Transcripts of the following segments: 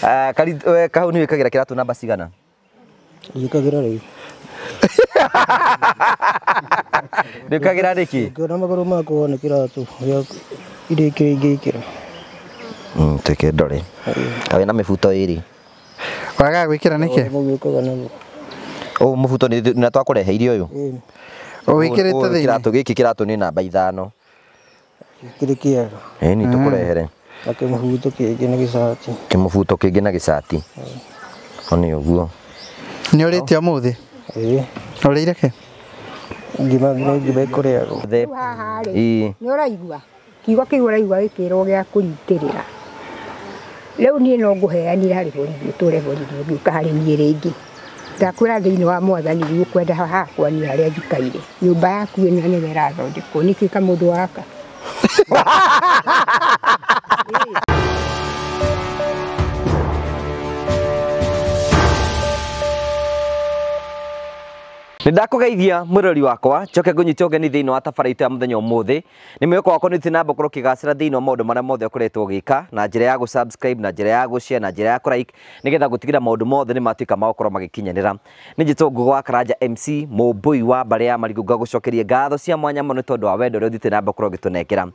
Ah, kahau nä wä kagä ra kä ratå namba cigana wä kagä ra rä nä wä kagä ra rä kä ngona magå makwa nä kä ratå irä kä rä ingä ikä ra tå kä ndore wä na mä buto ä rä wagaga gwä kä ra nä kä må gä åkaga naguo å må buto na twakå reheire å yå wikirite thiini kiratu ni namba ithano kiri kiega eni tukurehere mm na kimubuto kingi na gicati kimubuto kingi na gicati oni uguo ni urite umuthi ii urire ki ngima ngima ngima ikureagwo haha ri ni uraigua kiugo kiu uraigua gikirwo gia kuritirira riu nie no nguheanire hari borithi uture borithi ngiuka hari nie ringi ndakwira thiini wa mwathani riu kwenda hakwa ni haria njikaire nyumba yaku ino niga irathondekwo nikika mundu waka aqui. nä ndakugeithia må wakwa choke ngå nyita ũgeni thä inä wa tabara itå ya må thenya å må thä nä mwĩko wakwa nä tä na mbokorwo kä wa maå ndå mothe å koretwo na njira ya gå na njira ya gushare na njira ya kå like nä getha gå tigä ra maå ndå mothe ni matuä ka magåkorwo magä kinyanä ra nä gwa karanja mc må mbå wa mbarä ya marigå ngagå cokerie ngatho cia mwanya må nä tondå wa wendo å rä a thiä na mbokorwo gä tå nengera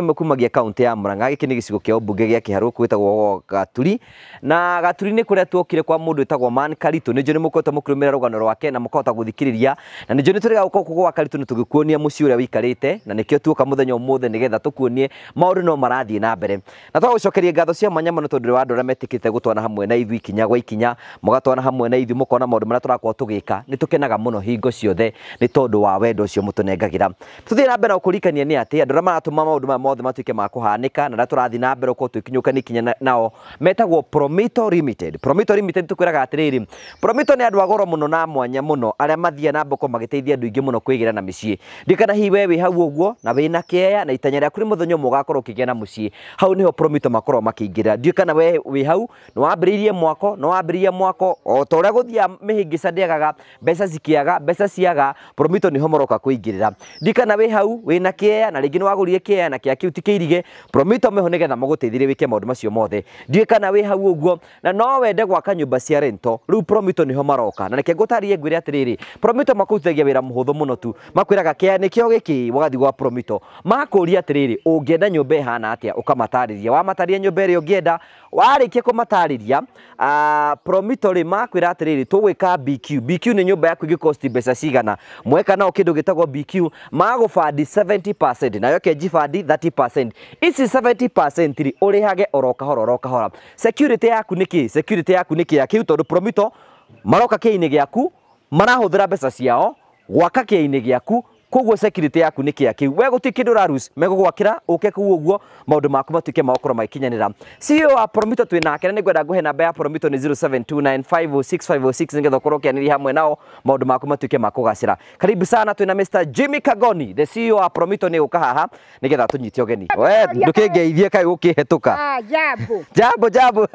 å kumagia kauntä ya muranga giki ni gicigo nä gä cigo kä a å gaturi na gaturi ni kå rä twokire kwa må ndå man tagwo ni nä njå nä må koretwo må rwake na mukota guthikiriria na ninjo nituriga gukorwo gwa karitu tugikuonia muci uria wikarite na nikio tu ka muthenya umuthi nigetha tukuonie maundu no marathi na mbere na to twagucokeria ngatho cia manya muno tondu wa ndora metikite gutwana hamwe na ithu ikinya gwa ikinya mugatwana hamwe na ithu mukona maundu maria turakorwo tugika ni tukenaga muno hingo ciothe ni tondu wa wendo ucio mutunengagira tuthii na mbere na gukurikania ni ati andu aria maratuma maundu maya mothe matuike ma kuhanika na aria turathii na mbere tukinyuka ni ikinya nao metagwo Promito Limited Promito Limited tukwiraga atiriri Promito ni andu agoro muno na mwanya mwanya muno aria mathia na mboko magiteithia andu ingi muno kwigira na micii ndikana hihi we wi hau uguo na na kiea na itanya riaku ri muthenya umwe ugakorwo ukigia na mucii hau niho promito makorwo makiingirira ndikana we wi hau ni wambiriirie mwako ni wambiriirie mwako o ta uria guthia mihingica ndiagaga mbeca cikiaga mbeca ciaga promito niho moroka kuingirira ndikana wi hau na kiea na ringi ni wagurire kiea na kia kiu ti kiirige promito meho nigetha maguteithirie wike maundu macio mothe ndikana wi hau uguo na no wende gwaka nyumba cia rento riu promito niho maroka na reke ngutarie magwire atiriri promito makuhutagia wira muhuthu muno tu makwiraga kia nikio giki wagathi gwa promito makuria atiriri ungienda nyumba ihana atia ukamatariria wamataria nyumba iria ungienda warikia kumatariria uh, ah, promito ri makwira atiriri tugwika BQ BQ ni nyumba yaku ingicost mbeca cigana mweka nao kindu gitagwo BQ magubandi 70% nayo kejibandi 30% ici 70% ri urihage orokahora orokahora security yaku niki security yaku niki ya kiu tondu promito maroka kiini giaku marahuthira mbeca ciao gwaka kiaini giaku koguo security yaku nä kä a kä u we gå tirä rarus megågwakä ra å ke kå u å maku matuä ke maikinyanira CEO ra cio wa promito twä nake na nä ngwenda namba ya promito ni 0729506506 ngetho getha å korwo å kä hamwe nao maå maku matuä ke karibu sana twina Mr. Jimmy Kagoni the CEO wa Promito ni ukaha ha haha nä getha tå nyite å geni we ndå ah jabu jabu jabu kä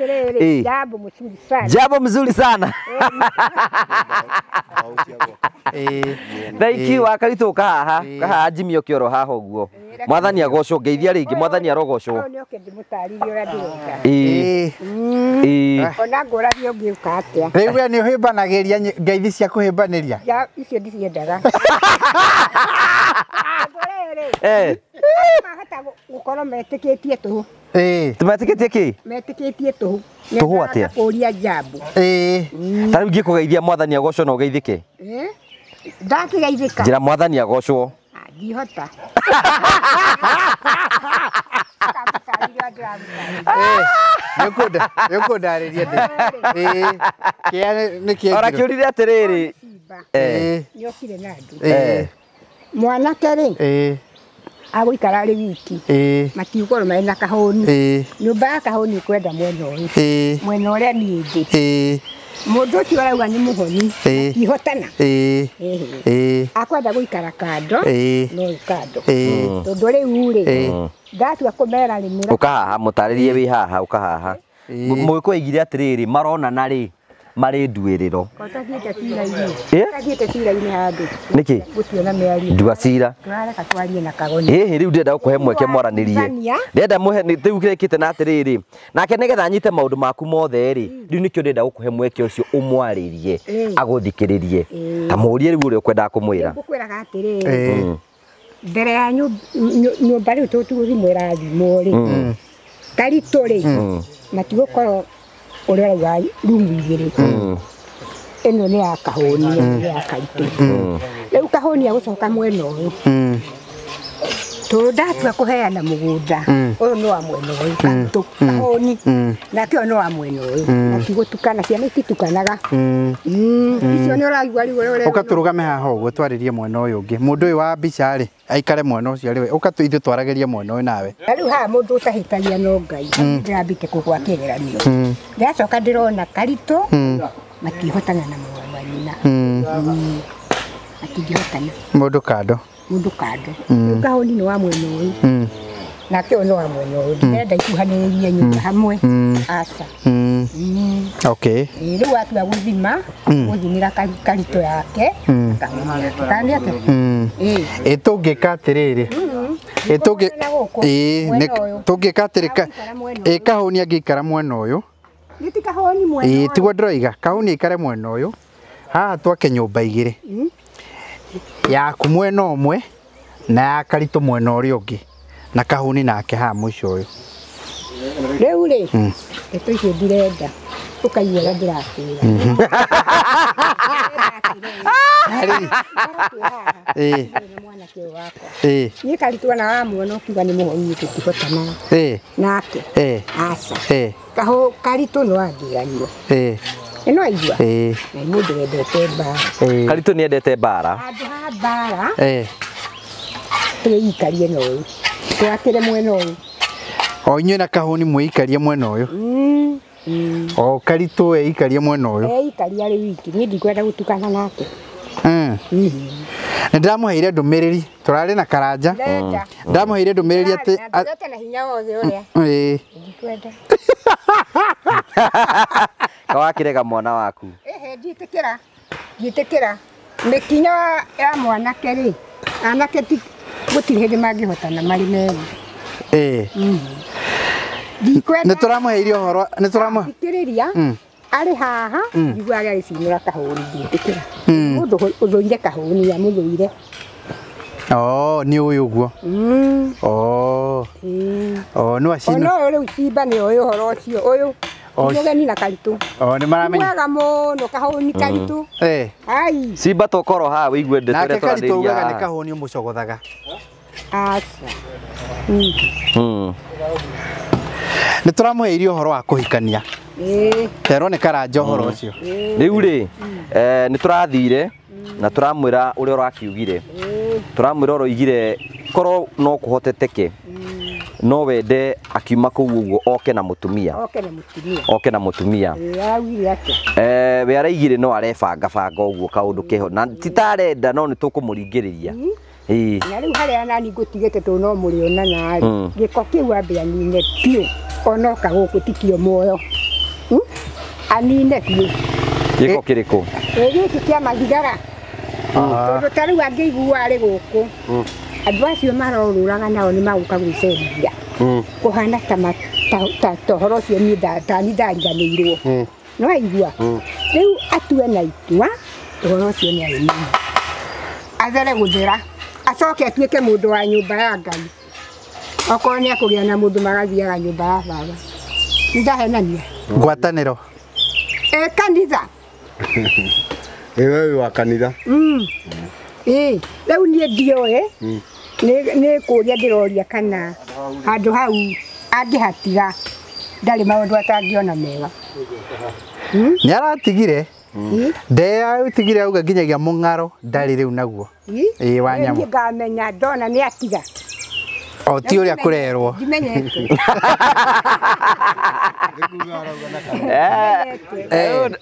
hetå jabu jambo sana jabu mzuri sana thaiki wakaritå ka haha kaha njimio kä oro haha å guo mwathani agocwo ngeithia rä ngä mwathani arogocwo eh. ona rä u nä å hä mbanagä ria ngeithi cia kå hä mbanä ria icio ndiciendaga eh. mahota gũkorwo hå tũhũ metĩkĩtie kĩ metĩkĩtie tũhũ tũhũ atĩa kũria njambu ta rĩu ngĩkũgeithia mwathani agocwo na ũgeithĩke ndakigaithika njira mwathani agocwo ah, ndihota eh, nĩũkũndarĩria ndĩora eh. eh, kĩũrire atĩrĩrĩ nĩokire na andũ mwanake rĩ agũikara arĩ wiki matigũkorwo marĩ na kahũni nyũmba ya kahũni kwenda mwena ũyũ mwena ũrĩa niĩ ndĩ mundu ucio arauga ni muhoni ihotana akwenda guikara kando no kando tondu riu ri ndatua kumera rimira ukahaha mutarĩrie wĩ haha ukahaha mwĩkũigire atĩrĩrĩ maronana rĩ marä nduä rä kä rä u ndärenda gå kå he mweke mwaranä rie ndärenda rä u kä te na atä rä rä nake nä getha nyite maå ndå maku motherä rä u nä kä o ndärenda gå kå he mweke å cio å mwarä rie agå thikä rä rie ta må rie rä u å rä a å kwendaga kå mwä ra mbere ya nyå mba rä u tå tugå thimwä ra thimå rä karitå mm. rä mm. matigå korwo å rä uria urauga rumu ä no nä ya kahå ni ya kaitå hmm. rä u kaitu riu gå coka mwena å yå hmm ndatua kå heana må gånda å mm. yå nä wa mwena å yå kantå nake å yå nä wa mwena å yå mm. ciana ititukanaga mm. icio nä å raigua rä rå game haha å guo twarä rie mwena å yå å ngä må ndå å yå wa mbica rä aikare mwena å cio rä we å mwena å yå nawe na rä u haha må ndå å tahä no ngai ndä rambite kå gwa kä geranio ndäracoka na mwana wa nyina matingihotana må kando mundu kando mm. riu kahuni ni wa mwena uyu mm. nake uyu ni wa mwena uyu mm. ndirenda ikuhaniririe nyumba hamwe aca okay riu watua guthima guthimira karito yake kandiake itungika atiriri tungika atirä kahåni angäikara mwena å yå tigwo ndĩroiga kahå ni aikare mwena å yå haha twake nyå mba igä rä yaku mwena ũmwe na ya karitũ mwena ũrĩa ũngĩ na kahuni nake haha mũico ũyũ rĩu rĩ hmm. ndeto icio ndirenda ũkaigua ũrĩa ndĩrakwĩra mwanake ũyũ wakwa niĩ kiuga nä må ũkiuga nĩ mũhoi tũtihotanaga nake aca karitũ no angĩarirwo ino aigua eh, eh mundu wendete eh. mbara eh karitu ni endete mbara andu ha mbara eh tuikarie no twakire mwena uyu o inywe na kahuni mwikarie mwena uyu mm, mm o karitu eikarie mwena uyu eikaria ri wiki ni ndikwenda gutukana nake Mm. nä ndä ramå heire ndå mä rä ri tå rarä na karanja ndamå heire ndå mä rä ri atä kawakä rega mwana waku ndiä tä kä ra mä ya mwanake rä anake gå tirä hä ndä mangä hotana marä merä nä tå ramå å horo nä tå arĩ haha hmm. njiguaga agĩcinũra kahũri ndiĩtĩkĩra hmm. ũthũire kahũni ya mũthũire oh, nĩ ũĩ ũguo hmm. Oh. Oh, no ũyũ rĩu cimba nĩ ũĩ ũhoro ũcio ũyũ mũgeni na karitũ nĩ maramenya mũno kahũni karitũ eh. ai cimba tokoro haha wĩigue ndetere ni nake karitũ nĩ kahũni ũmũcogothaga aca nĩ tũramũheire horo wa kũhikania terone karanja horo mm. cio rä eh, nä tå rathire na turamwira uria urakiugire turamwira uroigire korwo no hoteteke mm. no wende akiuma kå u å guo oke na må tumia oke na må tumia eh, we araigire no arebangabanga å guo kaå ndå kä na titarenda no nä tå kå må ringä rä ria na rä u harä a nani ngå tigä te no må rä onanarä mm. gä ko kä u ambä anine biå onoka gå kå tikio muoyo anine biũ gĩko eh, kĩrĩkũ ĩ eh, gĩkĩ kĩa mathigara ah. tondũ ta rĩu angĩigua arĩ gũkũ hmm. Andu acio marorũraga nao nĩ magũka gwĩcenjia hmm. Kuhana ta tohoro ũcio niĩ tani ndariganĩirwo hmm. no aigua rĩu atue na itua ũhoro ũcio nĩ aĩmini athere gũthera acoke atuĩke mũndũ wa nyũmba ya ngai okorwo nĩ akũgĩa na mũndũ magathiaga nyũmba ya baba ndahenania ngwatanĩro ĩ kanitha ĩwe wĩ wa kanitha mm. ĩ rĩu niĩ ndiũĩ mm. nĩ kũria ndĩroria kana handũ hau angĩhatiga ndarĩ maũndũ atangĩona mega mm. nĩ aratigire ndee aũtigire auga nginyagia mũng'aro ndarĩ rĩu naguo ĩ wa nyamũ ngamenya ndona nĩ atiga o yaani ti å rä a kå rerwo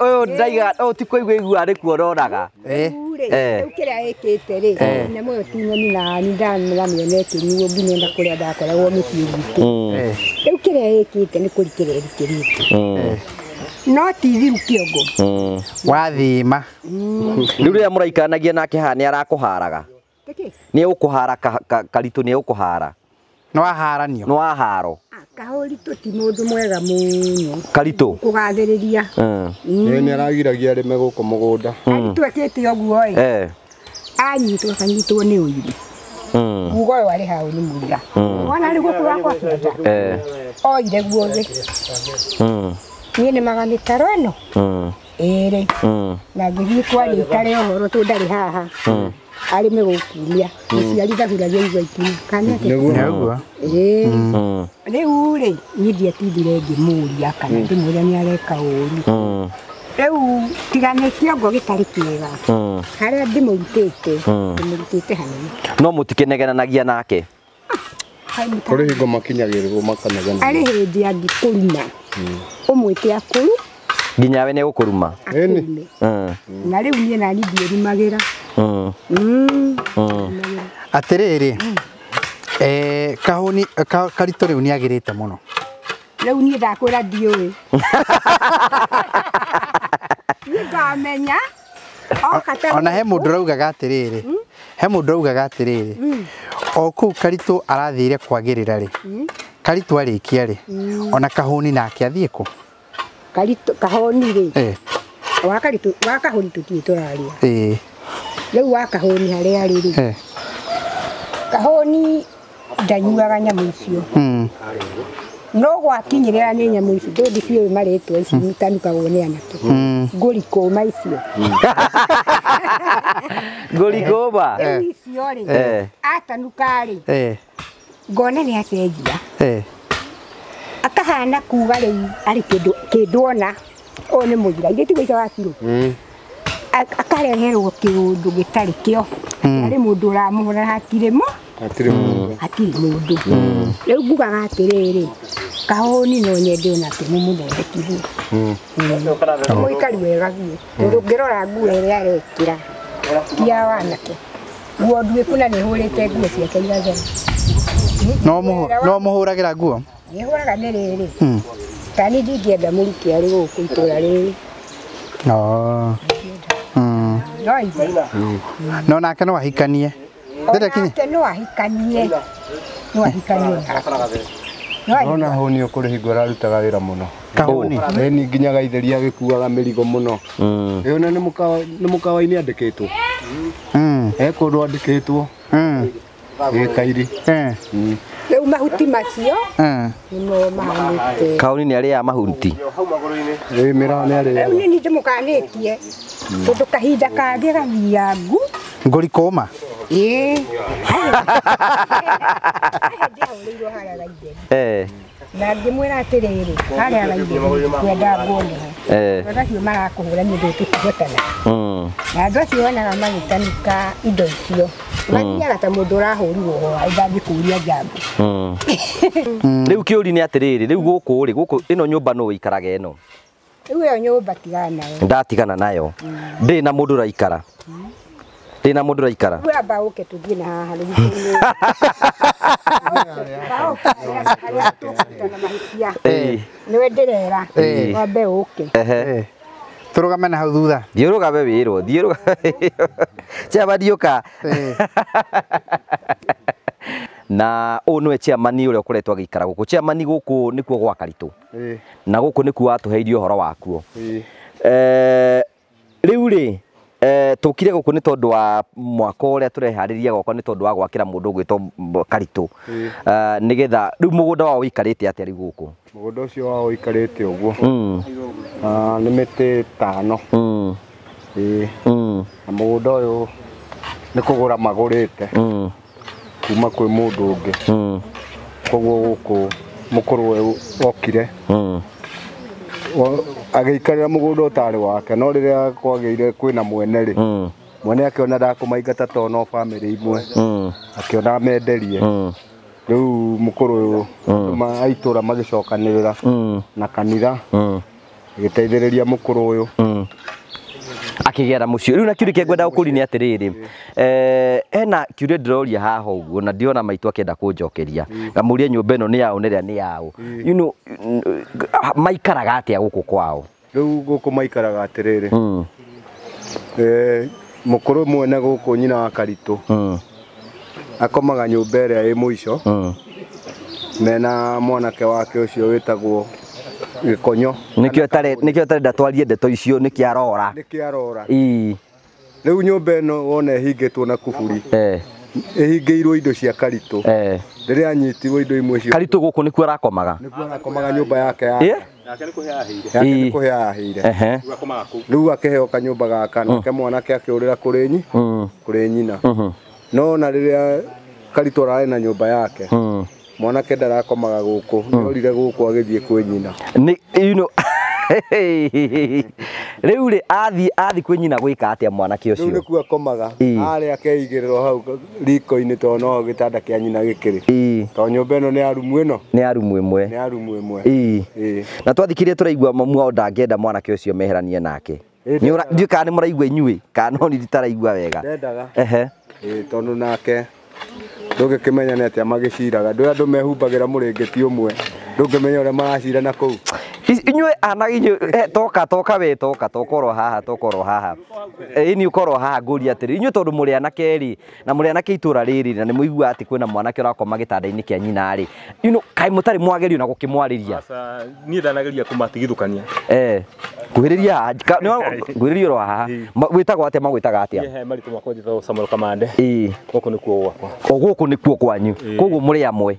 å yå ndaiga å eh. ti kå igua igua rä kuo roraga rä u kä rä a ä kä te rä na må yå ti na ni ndamĩona ĩkĩnyuo nginya na kå rä a ndakoragwo mä ciä gwitå rä u kä rä a ä kä te nä kå rikä rä rikä rä no ti thiru kĩongo mm. wathima mm. rä u rä rä a må raikanagia nake nä arakå haraga nä egå kå hara karitå nä egå kå hara no aharanio no aharo kahuritu ti mundu mwega gathä rä ria ni aragiragia rime guku mugunda karitu te å i anyitwo akanyitwo ni uithi mm. gugo yo ari hau ni muira mm. wona riu guku wakwa kuta eh. oire guothe mm. niĩ taro magana ĩtaro ĩno ĩrĩ na ngĩthiĩ kwarĩ å horo tå ndarä haha gå kumia arime gukumia mũciarithaguria mm. igwa ituna kanĩguo ĩĩ eh. mm. rĩu rĩ niĩ ndietindire ngĩmũria kana mm. ndĩmũria nĩ areka ũru rĩu tiga nĩ kĩongo gĩtarĩ kĩega harĩa ndĩmũrutĩte te hanene no må mũtikĩnegenanagia nake ah, kũrĩ hingo makinyagĩrĩrwo makanegena å mwä te akå ru nginya we kå ruma na rä rĩu niĩ nani ra Mm. atiriri eh, kahuni karito riu niagirite muno riu nie ndakwira ndiui ngamenya ona he mundu raugaga atiriri hmm? he mundu raugaga atiriri hmm. o kuu karitu arathire kwagirira ri hmm? karitu arikia ri ona kahuni nake athie ku karitu kahoni ri eh. wa kahuni tutie turaria eh u wa kahoni haria rä ri kahoni ndanyuaga nyamå icio hmm. no gwakinyirira ni nyamu ici ndu ndiciũĩ marĩtwa ici hmm. itanukagwo nä anake hmm. rikå ma icio ngũri kũũma icio rä atanuka rä ngona nä acenjia akahana kuga rĩu arĩ kĩndũ ona nä må mũthira irä tigwo ica wakirwo akareherwo kä kä å hmm. ndå gä tarä o må ndå å ramå hå uramuhora hatirä mo hatirä hmm. ndå hmm. rä u ngugaga atä rä rä kahoni no nyende ona kä må må thondekithie må ikari wega biå tondå ngä rora nguo ä rä a arekä ra tia wanake guo nduä kå na nä hå rä te nguo ciake igathera no må hå ragä ra nguo nä hå raga nä rä rä tani ndingä enda må ruki arä gå kå itå ra rä rä no ithe no nake no ahikanie nake no ahikanie no ahikanie rona hå nä å kå rä hingo rarutaga wä ra må no ni nginya gaitheria gä kuaga mä rigo må no ä hmm. na nä må kawainä andä kä two hmm. ekå ndå andä kä two gä hmm. kairi rä u mahuti macio nimo mahanä te kaoni nä arä a mahuti rä u nä nindä må kanä tie ndå kahinda kangä gathiangu ngå ri kå ma ä Eh. Hmm. na ngimwira atiriri haria araigire kwenda nguoneho andå acio marakå hå ra nä ndå tå kihotana na andå acio onaga magätanika indo icio hmm. mathiaga ta må ndå å rahå rirwo hoa ithangä kå ria njambu hmm. rä u kä å ri nä atä rä rä rä u gå kå rä gå kå ä no nyå mba no wä ikaraga ä no rä u ä yo nyå mba tigana nayo ndatigana nayo ndä na må ndå raikara ndä na må ndå raikara amba å ke tå na haha rä na we ndä wambe å ke tå rå game na hau thutha thiä rå game wä rwo thiä rå ciamaniå ka na å nä we ciamani å rä a å kå retwo agä ikara gå kå ciamani gå kå nä kuo gwakaritå na gå kå nä kuo watå heirie å horo wakuo rä u rä Eh, tukire guku ni tondu wa mwaka uria turehariria gwakwa ni tondu wa gwakira mundu gwitwo karitu mm. Eh, nigetha riu mugunda wao ikarite atia riu guku mugunda ucio wao ikarite uguo mm. uh, ni miti tano mm. e. mm. na mugunda uyu ni kugura magurite mm. kuma kwi mundu ungi mm. koguo guku mukuru okire mm agäikarä ra må gå å tarä wake no rä rä a kwagä ire kwä na mwene rä hmm. mwene akä ona ndakåmaingata to no bamä rä imwe akiona akä ona mukuru ma rä u må kå rå å aitå ra magä cokanä rä ra hmm. na kanitha gä teithä rä ria må kå rå å yå akigera mucio riu na kiuri ngwenda ukuri ni atiriri eh ena kiuri ndiroria haha uguo na ndiona maitu akenda kunjokeria hmm. ngamurie nyumba ino ni yao niria ni yao hmm. you know maikaraga atia guku kwao riu guku maikaraga atiriri hmm. eh mukuru mwene guku nyina wa karitu akomaga nyumba iria i muico mena mwanake wake ucio witagwo gikonyo nikio tare nikio tare ndatwarie ndeto icio nikia arora nikia arora ii riu nyumba no wona ihingitwo na kuburi eh ihingirwo indo cia karito eh riria anyitirwo indo imwe cio karito guku nikuo arakomaga nikuo arakomaga nyumba yake ya nä kå he aheire yake nä kå he aheire rä u akeheo kanyå gaka mm. nake mwanake akä å rä ra kå rä nyi kå rä nyina mm. mm-hmm. no na rä rä a karitå rarä na nyå mba yake mm mwanake ndarakomaga guku hmm. nĩorire guku agĩthiĩ kwĩ nyina rĩu rĩ athiĩ athiĩ kwĩ nyina gwĩka atĩa mwanake ũcio rĩu nĩkuo akomaga arĩa akeigĩrĩrwo hau riko-inĩ tondũ noho gĩtanda kĩa nyina gĩkĩrĩ tondũ nyũmba no nĩ arumu ĩno nĩ arumu ĩmwe nĩ arumu ĩmwe na twathikirie tũraigua mamu ao ndangĩenda mwanake cio meheranie nake ndiũĩ kana nĩ mũraigua inyuĩ kana ni nĩ nditaraigua wega ndendaga tondũ nake kä menya ndũngĩkĩmenya nĩ atĩa ciraga ndå rä a andå mehumbagä ra må rä ngä ti å mwe ndå ngä menya å rä a maracirana kå u inyuĩ anagi eh, toka toka we toka tokorwo haha tokorwo haha ĩni eh, ũkorwo haha ngũria atĩrĩ inyuĩ tondũ mũrĩ anake rĩ na mũrĩ anake itũra rĩrĩ na nĩ mũigua atĩ kwĩna mwanake ũrakoma gĩtanda-inĩ kĩa nyina rĩ kaĩ mũtarĩ mwagerio na gũkĩmwarĩria niĩ ndanageria kũmatigithũkania eh nguhĩrĩria nguhĩrĩria ũro haha gwĩtagwo atĩa magwĩtaga atĩa maritũ makwa njĩtagwo samuel kamande ĩĩ gũkũ nĩkuo gwakwa o gũkũ nĩkuo kwanyu koguo mũrĩ amwe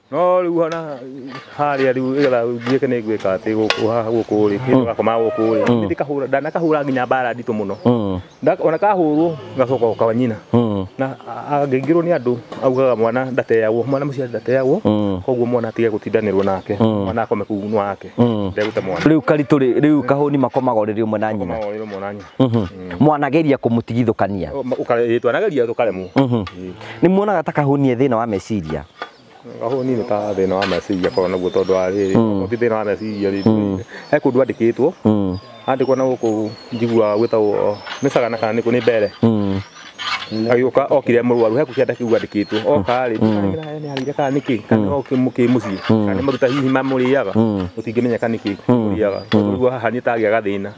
no rä u mm. mm. mm. ona harä a rä u ä getha ngiäke nä ngwä ka atä gå kå rä kä gakoma gå kå rä nä ra nginya mbara nditå må no ona kahå rwo ngacoka gå kawanyina na angäingä rwo nä andå augaga mwana ndateagwo mwana må ciari ndateagwo koguo mwana atige gå tindanä rwo nake mwana akome kuu nä wake ndegå te mwana rä u karitå rä u kahå ni makomaga å mwe na nyina mhm. mwanageria kå må tigithå kania oh, twanageria tå karemwo mhm. nä muonaga ta kahå nie thä na wa meciria aho ni ta thina wa meciria korwo naguo tondu wa riri hmm. ti thina wa meciria riri hmm. he kundu andikitwo hmm. andikwo na guku njigua gwitagwo micagana kana niku ni mbere agä okire murwaru he kucia ndakiuga ndikitwo kä mm. kana kä må ciä nä maruta hihi mamå rä aga må mm. tingä menya kana nä kä må aga rä haha nä tagä aga thä na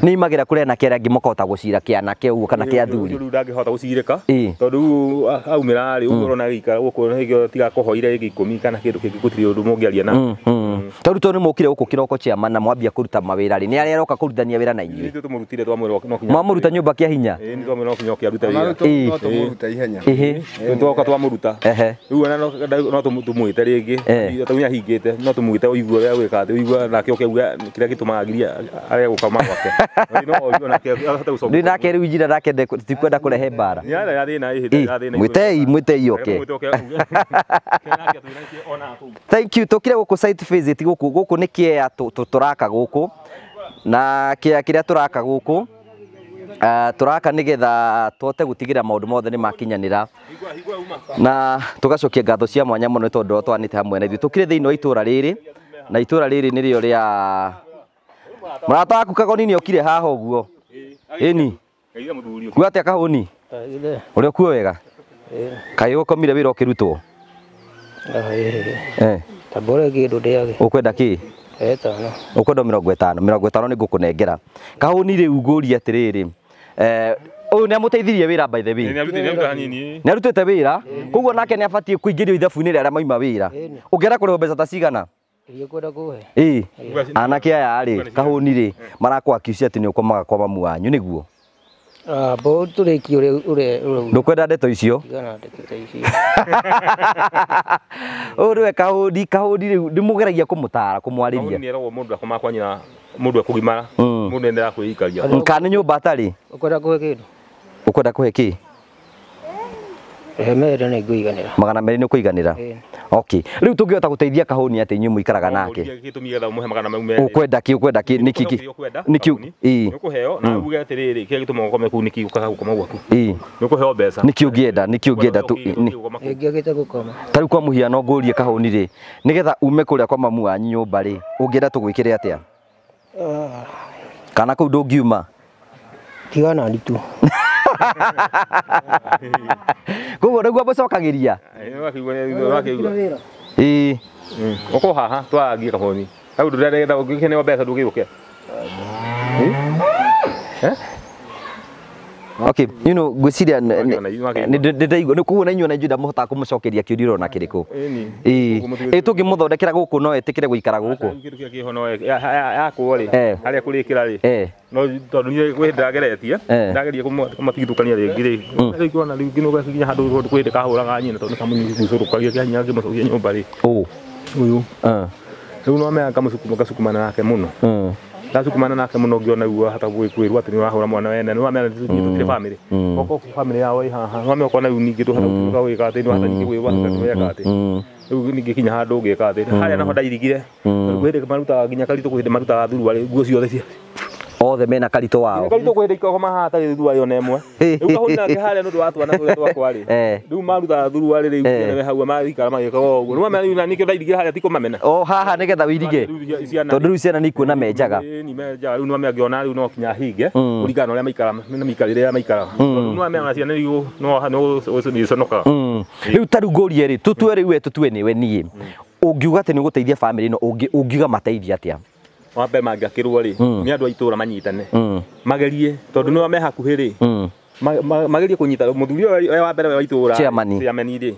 nä imagä ra kå rä anake arä angä makahota gå cira kä anake å guo kana kä athuri rä u ndangä hota gå cirä ka tondå rä u aumä ra rä å rona mm. gä ikara gå kå gä hoire gä ikå mi kana kä ndå kä ngä gå tirä å ndå må ngä aria na tondå tondå nä må kire gå kå kä roko ciama na mwambia kå ruta mawä ra rä nä arä roka kå rutania wä ra na inyuä twamå mamå ruta nyå mba kä a hinya aruta wira nitwoka twamuruta riu ona no tumwite ringi taunya te no tumwite uigue wea gwika atä å nake ukauga kiria gitumagiria aria gukama gwake ndiå nake rä u njira nake tikwenda kå rehe mbara mwitei mwitei oke thank you tokire gå kå site visit gå kå gå kå nä kä ea tå raka gå kå na kä ea kä rä a tå raka gå kå Eh, turaka nigetha tuote gutigira maundu mothe ni makinyanira na tugacokia ngatho cia mwanya muno ni tondu twanite hamwe na ithuĩ tukire thiini wa itura riri na itura riri nirĩo rĩa mũrata waku kagoni nĩ okire haha ũguo ĩni kuga atĩa kahũni ũrĩ kuo wega kaĩ ũkomire wĩra ũkĩrutwo ũkwenda kĩ ũkwenda mĩrongo ĩtano mĩrongo ni nĩ ngũkũnengera kahũni rĩu ngũria atĩrĩrĩ uyu eh, nä amũteithirie wä ra by the way nä arutä te wä ra koguo nake nä abatiä kå ingä rio ithabu-inä rä arä a mauma wä ra å ngä kå rehwo mbeca ta cigana ä anake aya rä kahå ni rä marakwakiucia atä nä å komaga kwa mamu wanyu nä guo tå rä ki ndå kwenda ndeto icio å rä we kahå ndi kahå ndi rä u ndä må geragia kå må tara kå mwarä ria mundu akugimara e mm. mudu endera kuikalia nkani mm. ni nyumba atari ukwenda kuhe kindu ukwenda kuhe ki Emere eh, ne iguiganira magana meri ne kuiganira okay riu tungihota guteithia kahuni ati nyu muikaraga nake ukwenda ki ukwenda ki niki ki niki i ukuheo na mm. uge atiriri kia gituma ukome ku niki ukaga gukoma gwaku i ukuheo besa. niki ugienda niki ugienda tu ingigite gukoma tariu kwa muhiano ngurie kahuni ri nigetha ume kuria kwa mamu wanyu nyumba ri ungienda tugwikire atia Ah. kana kå u ndå ngiuma tiga na nditu koguo nä guo må cokagä ria å kå haha twangie kaboni au ndå rä a nä getha å kä neo mbeca ndå gä å ke okay you know gwiciria uh, ndiraigua nä koguo nanyua nanyua ndamuhotaga kå må cokeria kä ũria å rona kä rä kå ä tå ngä må thondekera gå kå no etä kä re gå ikara gå kå yakwo a kå rä kä ra rä no tondå kå matigithåkania rä ngä rä kuona kahå raga nyina tondå nä kamå kä hinya ngä må nyå mba rä å yå eh. rä u no mea ngamå nake må no mm ndacukumana nake må no ngä ona guo hata gwä kwä rwo atä nä wahå ra mwana wene nä wamena tå bamä rä oko bamä rä yao ihaha wame okona rä u ningä tå hataga mm. gwä ka atä nä hata ningä gwä weka atä mm. mm. rä u ningä kinya handå ngä ka atä harä a naho ndairigire kwä hä marutaga nginya karitå kwä hä marutaga thurua nguo ciothe othe mena karito wao karito kwä ndä maha tarä thutha yona ä rä u kahå nake harä twana twakwa rä rä u marutaga thurua rä rä u hau mathikara o haha nä getha å irige tondå rä u ciana nä ikuona menjaga menjaga rä u mangä ona rä no kinya hinge mm. kå ringana å rä a na maikarä rä rä a maikaraga nä ciana rä u conokaga mm. rä u tarä ngårie rä tå tue rä u we tå tue nä we niä å mm. ngiuga atä nä å gå teithia no å ngiuga mateithia atä a wambe mangĩakĩrwo rĩ hmm. nĩ andũ a itũra manyitane hmm. magerie tondũ nĩo me hakuhĩ rĩ hmm. magerie kũnyita mũthuri ũyũ wa mbere wa itũra ciamani rĩ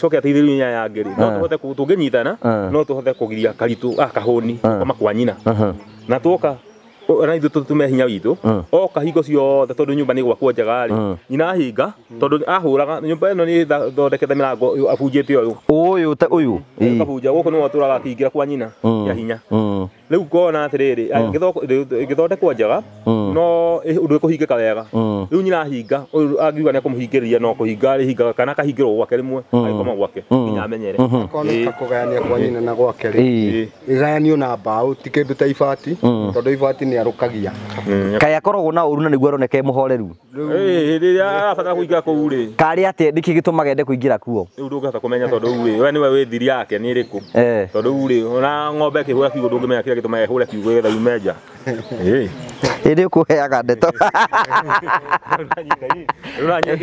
coke ateithĩrĩrio nya yangĩ rĩ no tũhote tũngĩnyitana no tũhote kũgiria karitũ ah, kahũni koma kwa nyina na tuoka na ithu tutume hinya witå mm. oka hingo ciothe tondå nyå mba nä gwakwo njega rä mm. nyina ahinga mm. tondå ahå raga nyå mba ä no nä thondekete mä rango abunjä te å yå ta å yå kabunja gå kå nä raga akä ingä ra kwa nyina ya hinya rä ngona atä rä njega no å ndå ä kå ka wega rä u nyina ahinga angiuga nä akå må hingä rä kå hinga rä hingaga kana akahingä rwo gwake rä mwe gwake nginya amenyere mm-hmm. koneka kwa nyina na gwake rä ä gayanio na mbaå ti kä ta ibati tondå ibati arukagia mm, kae akoragwo na uruna na niguo aroneke e muhoreru hindi iria arabatara kuiga kuu ri kari atia niki gituma gende kuingira kuo riu ndungihota kumenya tondu uri we niwe thiri yake ni iriku tondu uri ona ng'ombe kihura kiugũ ndungimenya kĩrĩa gĩtũmaga ĩhũre kiugũ getha yume nja indi ukuheaga ndeto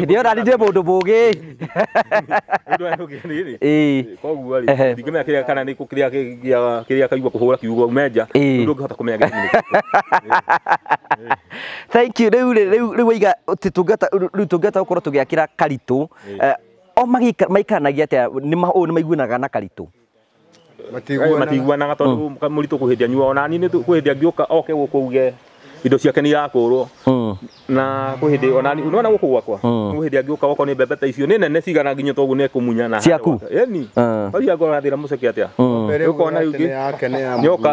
ndio raririe mundu mugi koguo rä ndingämenya kä rä a kana nä kä rä a kaigua kå hå ra kiugo menja ndå ngä hota kå menya thank you rä u rä u waiga rä u tå ngä hota gå korwo tå gä akä ra karitå eh, o maikaranagia atä å nä maiguanaga na karitå matiguanaga tondå må mm. ritå kå hä ndä a nyuo onani kå hä ndä a ngä å ka oke gå kå uge indo ciake nä irakå rwo mm. na kwä hä ndä ni nona gå gwakwa kwä hä ndä angä å ka icio nä nene cigana nginya toguo nä kå na ciaku ni ariangårathä ra må ceke atä a å kona rä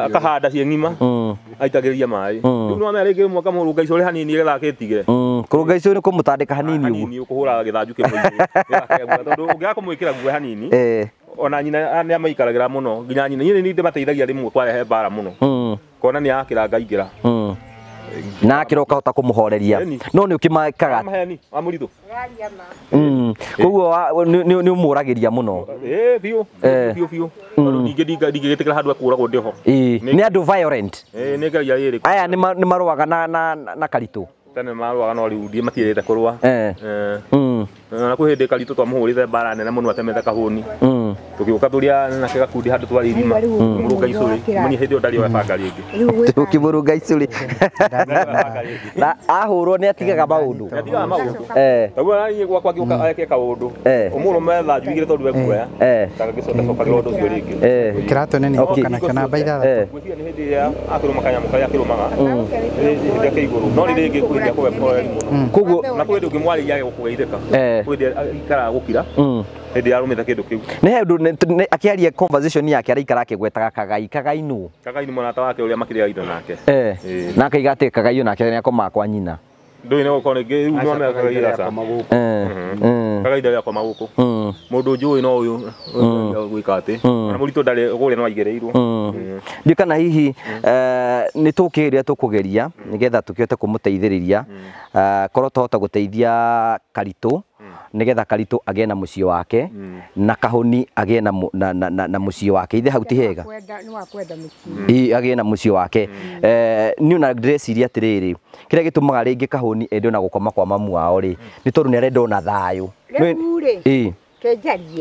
akahanda ciä ng'ima mm. aitagä ria maä ni mm. u nä wamera rä ngä mwaka må rå ngaico rä hanini gä thakä tigire kå ni ngaico hanini å ni hå ra gä thanju kä tondå å guo hanini eh. ona nyina ni amaikaragä ra nginya nyina ni ndä mateithagia kwarehe mbara må kona ni yakä ra na nake roka hota kumuhoreria no ni no nä å kä mm koguo ni umuragiria muno eh biu biu biu ndinge ndinge ndingitikira handu akuragwo ndiho ni andu violent ni ngeria yiri aya ni marwaga na na na karitu tene marwaga no riu ndi matirite kurwa eh. eh mm eh, na kuhindika ritu twamuhurite mbara nene muno atemete kahuni mm tugiuka turia na kega kundi handu twaririma murunga icuri muni hindi ndari wa banga ringi tuki murunga icuri na ahurwo ni atigaga maundu atigaga maundu eh tabu na ni gwakwa ngiuka eke kaundu umuru metha njugire tondu wekuoya taka gicoka coka gira undu ucio ringi eh kirato nene kana kana baitha eh ni hindi ya akiruma kanya mukaya akirumaga hindi ke iguru no ni ringi kuingia kuwe pole kuguo na kuwe ndungimwariria gukugeithika kuwe ikara gukira hindi yarumite kindu kiu ni hendu akiaria conversation yake araikara akigwetaga kagai kagai nu kagai ni murata wake uria makiria indo nake eh na akaiga ati kagai nake ni akomakwa nyina nduä nä gåkorwo nä nona kagairaca mhm. kagaida rä akwa magåkå må ndå njå ä no å yå gwä ka atä na må ritå ndarä rä no aigä rä irwo ndiå kana hihi nä tå kä rä a tå kå geria nä getha tå kä hote kå må teithä rä ria korwo twahota gå teithia karitå Mm. nigetha karitå agä na må wake mm. na kahoni agä na må ciä wake ithe hauti hega hega mm. agä na må wake eh, niå na ndäreciria atä rä rä kä rä a gä tå maga rä ngä kahoni ende na gå koma kwa mamu wao rä nä tondå nä arenda ona thayå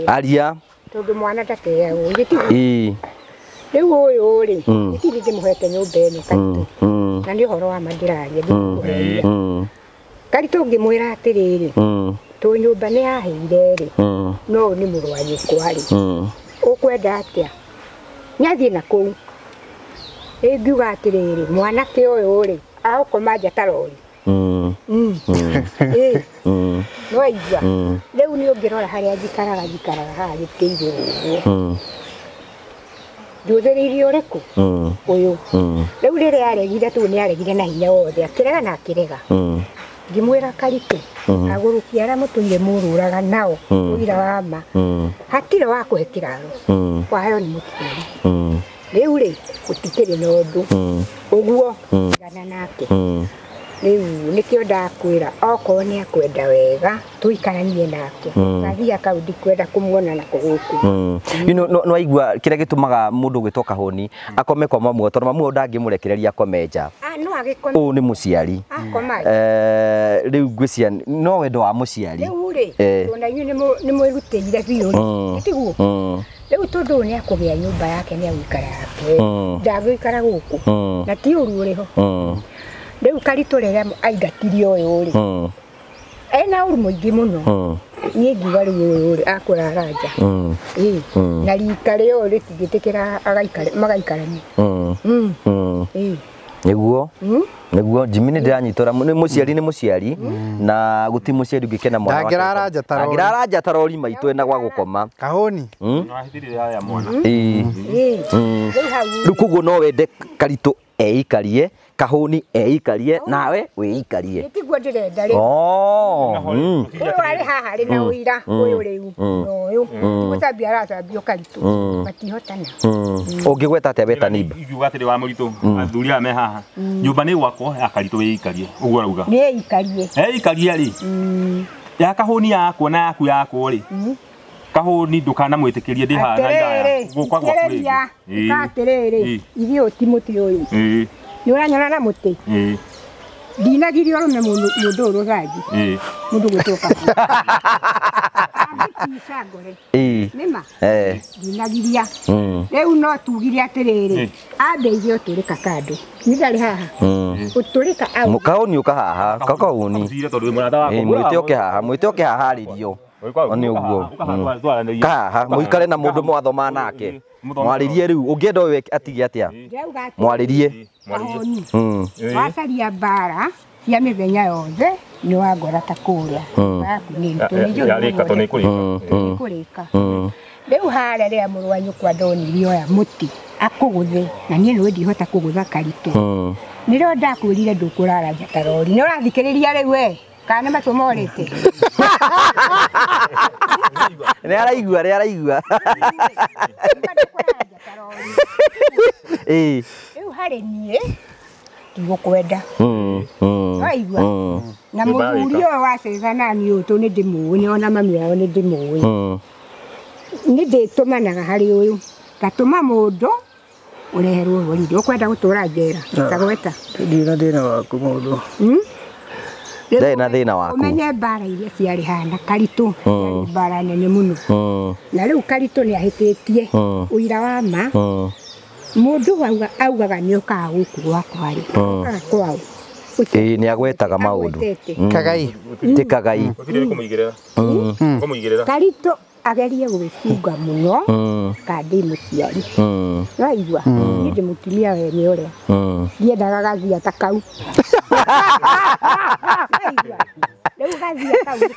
aria tondu mwana ndakeagwo rä u å yå rä ri tiri ndi må nyumba nyå ä na nä horo wa mandä raria ngä karitå ngä mwä ra atä rä rä tå nyå mba nä aheire rä mm. no å nä må rwa nyå kwarä å mm. kwenda atä a nyathiä na kå u ä ngiuga atä rä rä mwanake å yå rä agåkoma no aigua mm. rä u nä å ngä rora harä a njikaraga njikaraga haha gä kä irä å njuthiriirie uriku uyu riu riria aregire tu ni aregire na hinya wothe akirega na akirega ngimwira karike mhm. aguruki aria mutuire mururaga nao wira mhm. wa ma mhm. hatire wa kuhe kiraro kwayo ni mutiri riu ri gutikiri na undu uguo ngana nake rĩu nĩkĩo ndakwĩra okorwo nĩ akwenda wega tũikaranie nake gathiĩ hmm. akau ndikwenda kũmuona na kũgũkũ hmm. no aigua kĩrĩa gĩtũmaga mũndũ gwĩtwo kahũni hmm. akome kwa mamuo tondũ mamuo ndangĩmũrekereria akome nja ah, ũũ nĩ mũciari eh, rĩu ngwĩcia no wendo wa mũciari rĩu eh. na inyuĩ nĩ mwĩrutĩire biũ tiguo rĩu tondũ ũyũ nĩ akũgĩa yake nĩ agũikara yake ndagũikara gũkũ na ti ũru ũrĩho rä u karitå rä rä a aingatirie å yå rä ena å ru må ingä må no niä ngiuga rä u yå rä akå raranja na rika rä å rä tä kä ra magaikarani nä guo nä guo jimi nä ndä ranyitå ra må ciari nä må ciari na gå ti må ciari ngä kena mwanangä rara njata rori maitå ena gwa gå koma rä u koguo no wende karitå eikarie kahuni eikarie oh. nawe wiikarie nitiguo ndirenda rä å oh. mm. yå haha na mm. Mm. na matihotana ngä gweta atä weta nimba rä wa må ritå athuri aya me haha nyå mba nä gwakwo ya karitå wä ikarie å guo eikarie rä ya kahuni yakwo na yaku yakwo rä kahuni ndukana mwitikirie ndi haha na ndaya gukwa gwaku rä atärä rä ti muti tä yå nä å ranyona na må tä ndinagire å rå me må ndå å rå rangi må ndå gwä two kabica ngore nä mm. ma ndinagiria rä u no tugire atä rä rä ambeire å tå rä ka kandå nä ndarä haha å tå rä ka kaåni å ka haha kakaåni mwä te å kä haha mwä te å kä haharä nä å guo kahaha må ikare na må ndå mwathoma nake mwarä rie rä u å ngä enda å yå atige atä a mwarä rie mahoni eh. wacaria mbara cia mä thenya yothe nä wangora ta kũrĩa waku nĩ ritũ rä kũrĩka rĩu harĩa rĩrĩa mũrũ wa nyũkwa ndonire oya gå the na niĩ nĩwe ndihota kũgũtha karitũ nĩrĩo ndakwĩrire nä å rathikä rä ria rä we kana nä matå matũ morĩte nĩ araigua nĩ araigua arĩ niĩ ndigũkwenda hmm, hmm, waigua hmm. na mũthuri ũyũ wa cithana nĩ ũtũ nĩ nä ona mami ao nä nä ndä ndä tå managa harä å yå nĩ ma må ndå å reherwo ngatũma å kwenda gå tå ra njera itagweta ah. thä na waku må ndarĩ na na waku ũmenye mbara iria ciarĩ hana karitũ mbara nene må no na rä u karitå nä ahä tä tie å ira wa ma mundu augaga ni ukaga gukua kwari oh. kwao ii nä agwetaga maå ndå mm. kagai tä mm. kagai mm. karitå agerie gå cunga må no kandä må ciari no aigua niä ndä må tumia wenye å rä a ndiendaga gathia ta kau rä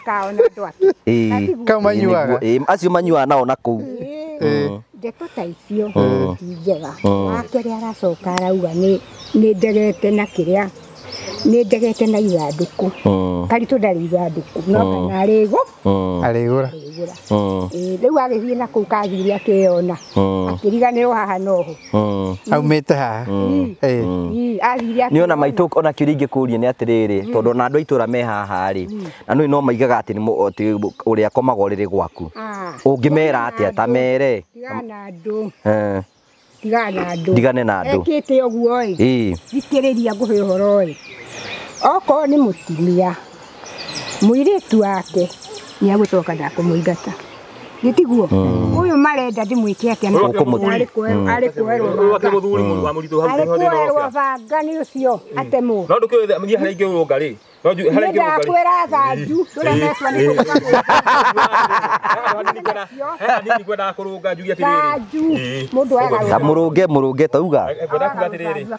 kau nä acio manyuaga nao na kå u ndeto ta icio ti oh. njega oh. wake rä aracoka arauga nä ndegete na kä rä a nä njegete na ithandåkå karitå ndarä ithandåkå no kana arä gå arä gå ra rä u agä thiä na kå u kathiri akä ona akä riganä rwo haha noho aumä te haha nä ona maitå ona kä å ria ingä kå ria nä atä rä rä tondå ona andå aitå ra me haha-rä na nä no maigaga atä å rä a komaga rä rä gwaku å ngä mera atä a ta tigana andå tigane na ndigane na andå kä te å guo thikä rä ria ngå hä å horo okorwo nä må timia må irä tu wake nä agå coka ndakå må ingata nitiguo uyu ah. marenda ndimwike atia arikuerwo banga ni ucio hmm. atemwo no ndukiwithie haria ingiurunga ri ndakwira thanju ndũremetwo hmm. nĩkwendaga hmm. kũrũnga njuge atĩrĩrĩthanju mũndũ ta mũrũnge mũrũnge tauga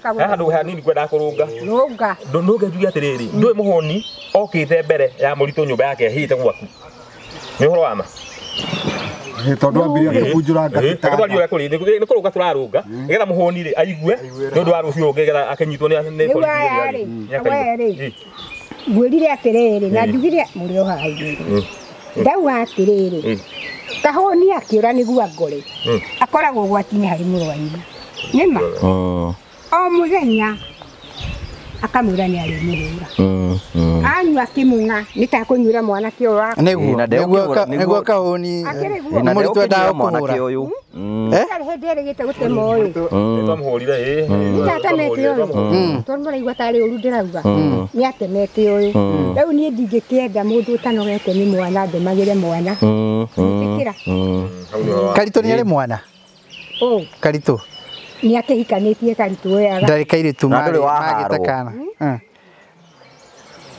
handũ hanini kwendaga kũrũnga rũnga nũnge njuge atĩrĩrĩ ndũĩ mũhoni okĩte mbere ya mũritũ nyũmba yake hĩte gwaku nĩ ũhoro wama tondå tondu ambiria kubunjura ngahita tondu aliora kuri ni kurunga turarunga hmm. nigetha muhonire aigue nondu wa rucio ngegetha akinyitwo ni borithi ngwirire atiriri na njugire muri o hau ndauga atiriri kahoni nä niguo ngore akoragwo harä må hari nä ma oh. o må thenya akamwira ni arimuhura mm, mm. anywa kimunga nitakunyuira mwanake uyu wakwa niguo kahuni muritu endaga kuhura uyu kari hindi erigite gutema uyu itatemete uyu tondu muraigua tari uru ndirauga ni atemete uyu riu nie ndingikienda mundu utanogete ni mwana ndemagire mwana tikira karitå nä arä mwana mm. mm. mm. karitå nä akä hikanä tie karitå wega ndarä kairä tu magä ta kana hmm?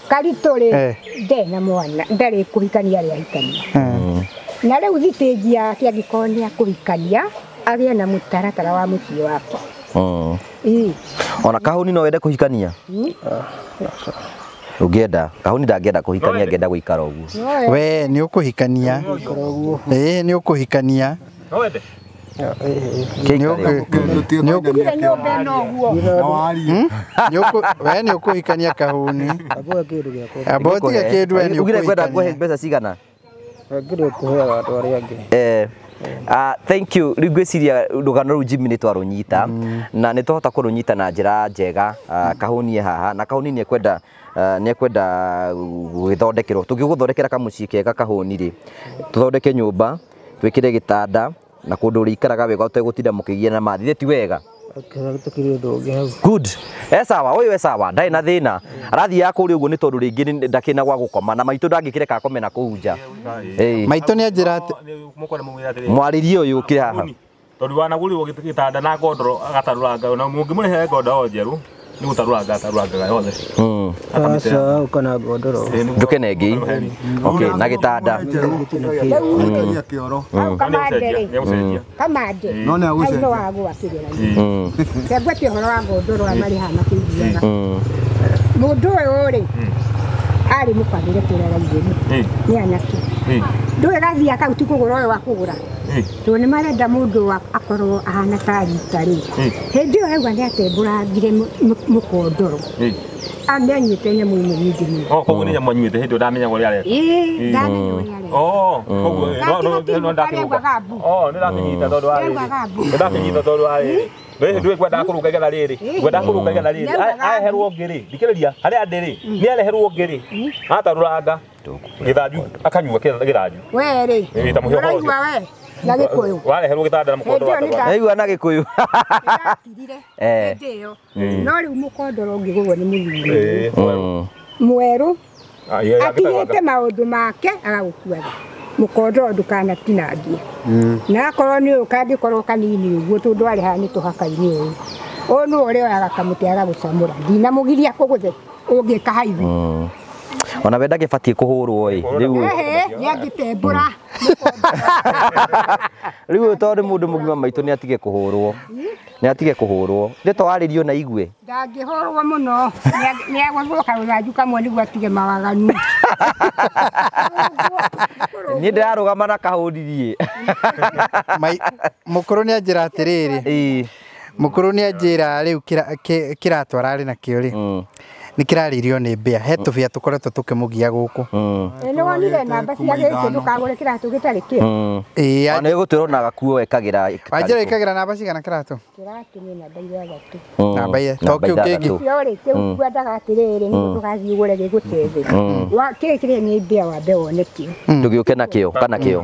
karitå rä ndena mwana ndarä kå hikania arä ahikania na rä u thitänji yake angä korwo nä akå hikania agä na må taratara wa må ciä wakwa ona kahuni no wende kå hikania ungienda hmm? kahuni ndangienda kuhikania ngienda guikara uguo we ni ukuhikania eh ni ukuhikania we nä å kå hikania kahåni ambotige kä ndå we nä å kwenda kå mbeca cigana ngä kå heaga andå arä a rä ngwäciria jimi nä twarå nyita na nä twahota kå rå nyita na njä ra njega uh, kahå haha na kahå nä ekwenda nä ekwenda gwä thondekerwo tå ngä gå thondekera kamå ciä kega kahå ni rä tå thondeke nyå mba twä kä re gä tanda na kundu urikaraga wega utegutinda mukigia na mathi ti wega good e sawa uyu e sawa ndari na thina arathi ya kuri uguo ni tondu ringi ndaki na gwa gukoma na maitu ndangikireka akome na kuu nja maitu ni ajira ati mwaririe uyu ukira haha wana wanaguri ugitanda na ngondoro agataruranga na mungimurihe ngondoro njeru nigutaruraga taruraga yothe aca ukana godoro nduke na ngi okay na gitanda nginya kioro kamande no ne agucenjia no wagwa kirira ngwa ti horo wa godoro wa mari hana kijiaga mundu uyu ri ari mukwagire kirara igeni ni anake Hmm. ndå ä rathiä akau ti kå gå ra å yå wa kå gå ra hmm. tå nä marenda må ndå akorwo ahana ta rita rä hä hmm. ndä ä yo yauga nä atembå rangire må kondoro amenyite nyamå-inä nyingä må oh, koguo nä nyamå anyuä te hä ndä ä yo ndamenyaga å oh, eh, oh, rä a arekaguonändaknyita tondå warä ndå ngwenda kå rå nga rä rä ngwenda kå rå nga rä rä areherwo ngä rä thikä rä ria harä a ndä rä nä areherwo ngä rĩ atarå ranga githaju akanyua githaju we ri wita muhio ranyua we na gikuyu wareherwo gitanda na mukondoro aigua na gikuyu eh ndio mm. no riu mukondoro ngigurwo ni muthuri mweru ah, akinyite maundu make agagũkuaga mukondoro ndukanatinangie mm. na akorwo nä å kangäkorwo kanini å guo tå ndå arä haha nä tå haka-inä å yå å nä å rä oyaga kamå tä agagå camå ra ndinamå giria kå gå the å ngä kahaihu ona wenda gĩbatiĩ kũhũrwo ni rĩu riu to ni mundu mugima maitu ni atige kuhurwo ni atige kũhũrwo nĩ twarĩrio na igwe ndangĩhũrwo mũno nĩ agũthwo karũthanju kamwe nĩguo atige mawaganu niĩ ndĩrarũgama na kahũririe mũkũrũ nĩ anjĩra atĩrĩrĩ mũkũrũ nĩ anjĩra rĩu kĩratwararĩ nakĩo rĩ mm nä kä rarä irio nä mbä a he tå bia tå koretwo tå kä må gia gå kå mm. nä wonire namba cia gä kä ndå kagå rä kä ratå gä tarä kä nä gå twä ronaga kuo ĩkagä ra ä kagä ra namba cigana kä ratå kä ratå nä namba ithathatå mm. namba to kä u kä ngä cio rä tä u kwendaga mm. atä rä rä nä gå gathiä gå re gä gå tetheria kä kä rä nä mbä a wambe wone kä o tå gä å ke na kä o kana kä o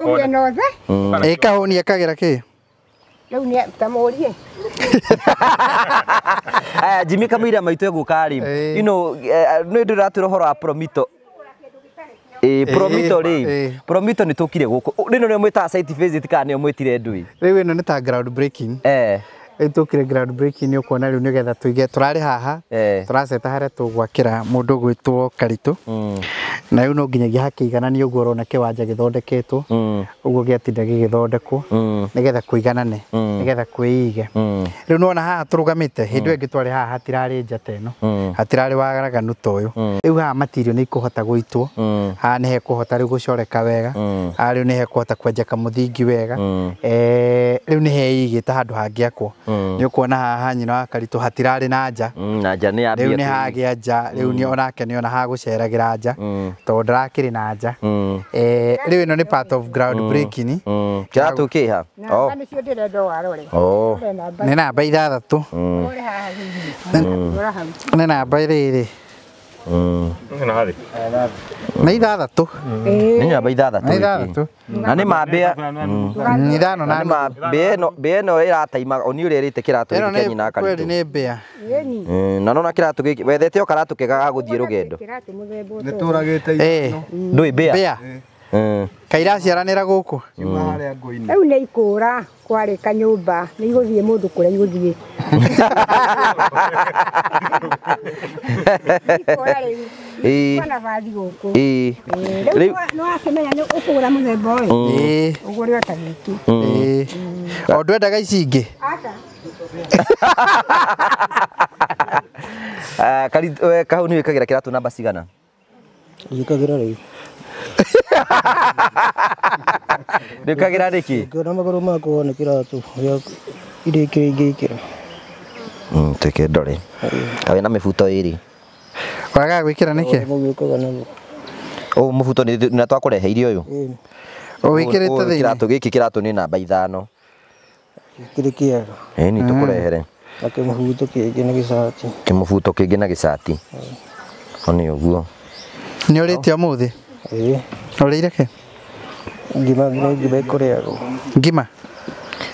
rä u ä kahå ni ĩkagä ra kä rä u tamå rie jimi kamä maitå egå karä nä ndå ratwä ra å horo wa promito promito rä promito nä tå kire gå kå rä no nä o mwä taga kana nä o mwä tire ndå rä u ä no nä ta ground breaking eh ĩtũkire ground breaking nĩ ũkuona rĩu nĩgetha tũige tũrarĩ haha tũraceta harĩa tũgwakĩra mũndũ ũgwĩtwo karitũ mm. na rĩu no nginyagia hakĩigananie ũguo ũrona kĩwanja gĩthondeketwo mm. ũguo gĩatinda gĩgĩthondekwo mm. nĩgetha kũiganane nĩgetha kwĩige rĩu nona haha tũrũgamĩte hĩndĩ ĩyo ĩngĩ twarĩ haha hatirarĩ njata ĩno hatirarĩ waraganu ta ũyũ rĩu haha matirio nĩ ikũhota gũitwo haha nĩ hekũhota rĩu gũcoreka wega haha rĩu nĩ hekũhota kwenja kamũthingi wega rĩu nĩ heigĩte handũ hangĩakwo Mm. nä å kuona haha nyina wa karitå hatirarä na nja rä u nä hagä nja rä u onake nä ona hagå ceragä ra nja tondå ndarakä rä na nja rä u ä no nä kä ratå kä ha nä namba ithathatå nä namba mm. rä rä nä ithathatå nä nyamba ithathatå na nä mambia na ä no ä rataimaga ni å rä a te kä ratå gä na nona kä ratå wethete o karatå kega gå thiä rå gendo nä tå ragä kaira ciaranä guku rä nä ikå ra kwarä ka nyå mba nä igå thiä må ndå kå rä a igå thiä na kå nä wakĩmenya nä å mm. mm. mm. o ndwendaga ici ingä ah, kahau nä wä kagira kä ratå namba cigana wä kagira ndikagira riki ngona maguru mako ni kiratu iri ikiro ingikira mm, teke ndore awe na mibuto iri waga gwikira niki o mubuto ni na twakurehe irio uyu wikirite gä kä kä ratå nä namba ithano kiri kiega eh ni må buto kä ngä na gä cati onä å guo nä å rä ni må thä ĩĩ ũrĩire kĩ ngima ngima ĩkũrĩagwo ngima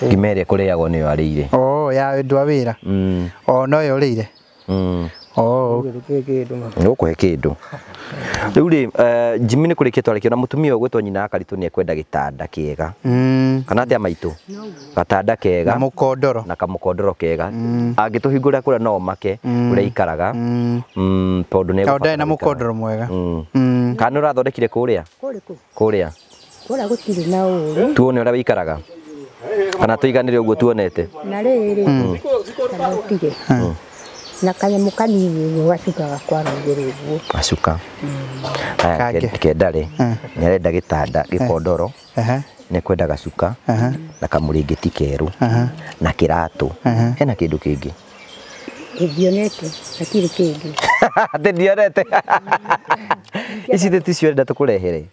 ngima ĩrĩa ĩkũrĩagwo nĩyo arĩire oh ya andũ a wĩra mm. o oh, noyo ũrĩire mm. oh. ngũkũhe kĩndũ u rä eh, jimi nä kå rä kä twarä kä na må tumia å gwä two nyina akaritå nä ekwenda gä tanda kä ega mm. kana atä a maitå gatanda kega na kamå kondoro kega mm. angä tå hingå rä a kå rä a no make rä a ikaraga tondå nä na må kondoro mwega kana nä å rathondekire kå rä a kå rä a gå tirä na å rä tuone å rä a wä kana tå iganä re å guo tuonete na rä rä mm na kanyamå kanini gacukaga kwara igå å guo gacuka mm. kendarä eh. nä arenda gä tanda eh. gä kondoro nä kwenda gacuka na kamå rä ngä ti kerå na kä ratå hena kä ndå kä ngä ndionete hatirä kä ngä atä ndionete ici tä ticio renda tå kå rehere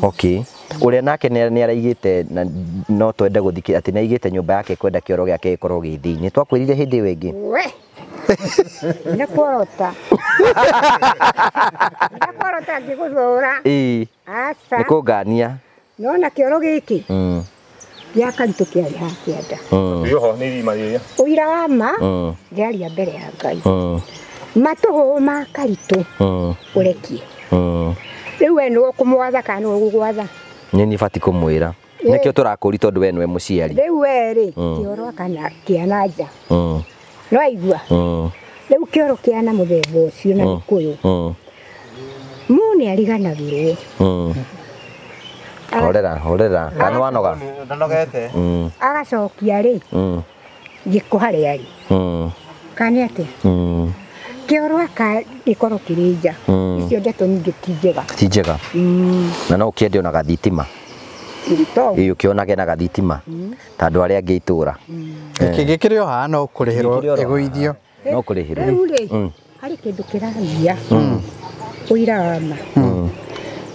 å rä a mm. nake nä araigä te no twende gå thikä atä nä aigä te nyå mba yake kwenda kä oro gä ake gä korwo gä thä-inä twakwä rire hä ndä ä yo ä ngä ndakuorota ndakuorota ngä gå thå ra nä kå ngania nona kä oro gä kä byakaritũkia rĩa kĩenda yoho oh. nä irima å ira wa ma oh. aria mbere ya ngai oh. matå hå ma karitå å rekie rä u we nä kå mwatha kana nä nĩwe ũgũgwatha nyeni bati kå mwä ra kä o kũmwĩra nĩkĩo tũrakũri tondũ we ciari rä u we kä kĩoro kana kĩana nja no aigua rä rĩu kĩoro kĩana mũthemba ũcio na kå yå gĩkũyũ mu nĩ rwo horera horera ah. kana wanoga ndanogete mm. agacokia rĩ mm. gĩko harĩa arĩ mm. kana atĩa kĩorwa ka gĩkorwo kĩrĩ nja icio ndeto nyingĩ ti tijega ti njega na no ũkĩende ona gathitima ĩ ũkĩonage na gathitima ta andũ arĩa angĩ itũra eh. gĩkĩrĩ o haha no kũrĩhĩrwo ĩgũithio no kũrĩhĩrwo rĩu rĩ harĩ kĩndũ kĩragia ũira wa ma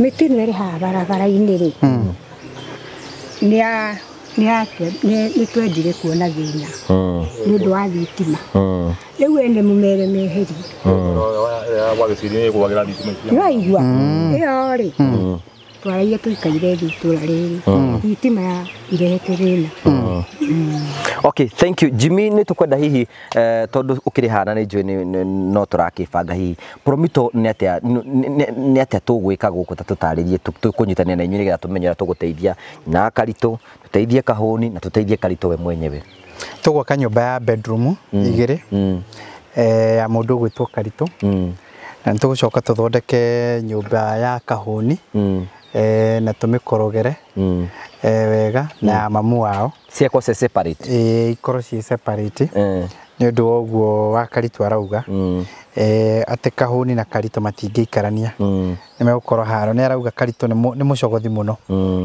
mĩtĩ ĩno ĩrĩ haha barabara-inĩ rĩ hmm. nĩ twenjire kuona thĩna hmm. nĩ ũndũ wa thitima hmm. rĩu ene mũmere meherie no aigua ĩyo rĩ twaragia tuikaire thi tura riri mm. thitima ya irehete thina mm. okay thank you jimmy ni tukwenda hihi uh, eh, tondu ukirihana ni njui no turakibanga hihi promito ni tå ni ka gå kå ta tutaririe tukunyitania na inyuĩ nigetha tå gå teithia na karitũ tuteithie kahũni na teithie karitå we mwenyewe nyå mba ya bedroom mm. rä eh, ya mũndũ ũgwĩtwo karitũ na tå thondeke nyå mba ya kahũni mm eh, na tumikorogere mm. eh, wega na mm. mamu wao ko se separate eh, ikorwo si separate ni nä å ndå wa karitå arauga eh, mm. ate kahuni na karitå matingi ikarania mm. nä megukoro haro nä arauga karitå nä må cogothi må no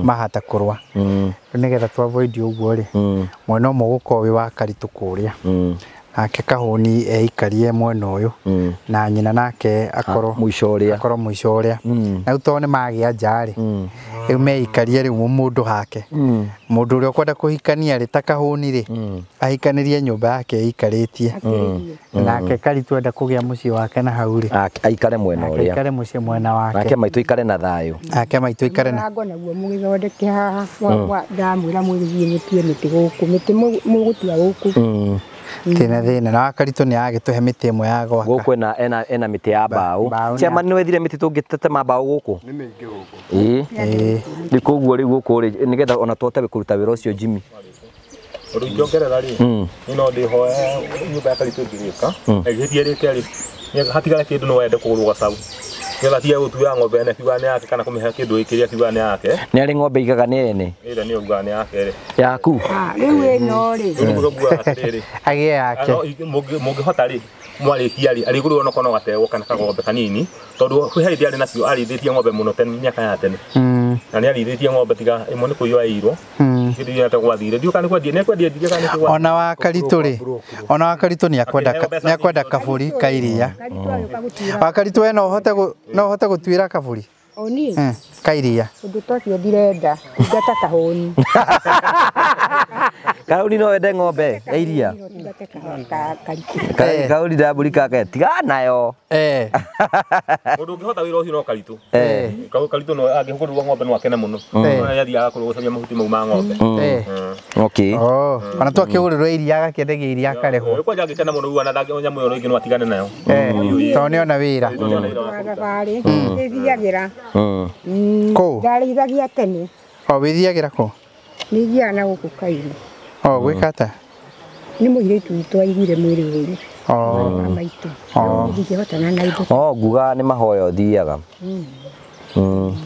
mahata kå ni nä getha twavoidi å guo rä mwena å gå korwo wä wa karitå kå rä a nake kahoni eikarie mwena uyu mm. na nyina nake akoro ah, muico uria akoro muico uria mm. na uto to ni magia nja ri mm. riu meikarie riu mundu hake mundu uria ukwenda kuhikania ri ta ri ahikanirie nyumba yake eikaritie nake kari twenda kugia mucii wake na hau ri aikare mwena uria aikare mucii mwena wake nake maitu ikare na thayo nake maitu ikare na ngo naguo mugithondeke haha ndamwira mwigithie mitie miti guku miti mugutua guku Mm. tina thina na wakaritu ni agituhe miti imwe ya gwaka guku ena ena ena miti ya mbao ma ni wethire miti tungitema mbao guku ni mingi guku ii ni koguo riu guku ri nigetha ona twote kuruta wira ucio jimi ri ngiongerera ri mm. no ndihoe nyumba ya karitu ngigika egithie mm. rike ri hatigare kindu ni wende kugurwo gacagu getha tige gutuya ng'ombe ene kiuga nĩ yake kana kũmĩhe kĩndũ kĩrĩa kiuga nĩ yake nĩ arĩ ng'ombe igaga nĩ ene ĩra nĩ ũguaga nĩ yake rĩ yaku rĩu ĩno rĩ rĩu ũguaga atĩrĩrĩ agĩe yake mũngĩhota rĩ mwarĩkia rĩ arĩgũrĩrwo no kono kana kagombe kanini tondũ kwĩ harĩ arĩ nacio arĩithĩtie ng'ombe mũno tene mĩaka ya tene hmm. na nĩ arĩithĩtie ng'ombe tiga ĩmwe nĩ kũiywo yairwo gĩthiĩte gwathire ndiũ kana kwendia nĩekwendia ndige kana nĩkwendia ona wa karitũ rĩ ona wa karitũ nĩ akwenda nĩ akwenda kaburi ka iria wa karitũ ena ũhote no hote gå tuä ra kabå ri eh, kairia. Undu tocio ndirenda. Ngata ni kauri no wende ng'ombe ya iria eh. kauri ndambũri kake tiga nayo ũndũ eh. ũngĩhota wĩra ũcio no karitũ eh. karitũ no angĩhũgũrĩrwo ng'ombe no akene mũno mm. athiaga kũrũgũcamia mahuti mau ma ng'ombe mm. Mm. Oh, kana twakĩgũrĩrwo iria agakĩendagia iria akarehwo kwanja angĩkena mũno uana nyamũ ĩyo rĩngĩ no atigane nayo tondũ nĩ ona wĩra ĩthiagĩra kũ ndarĩithagia tene o oh, wĩthiagĩra kũ nĩithiaga na gũkũ kairi o oh, ka atä nä må irä tu itå aiguire mwä rä å oh. rä maitå oh. ndingä hotana na itå nguga nä mahoya å thiaga mm. mm.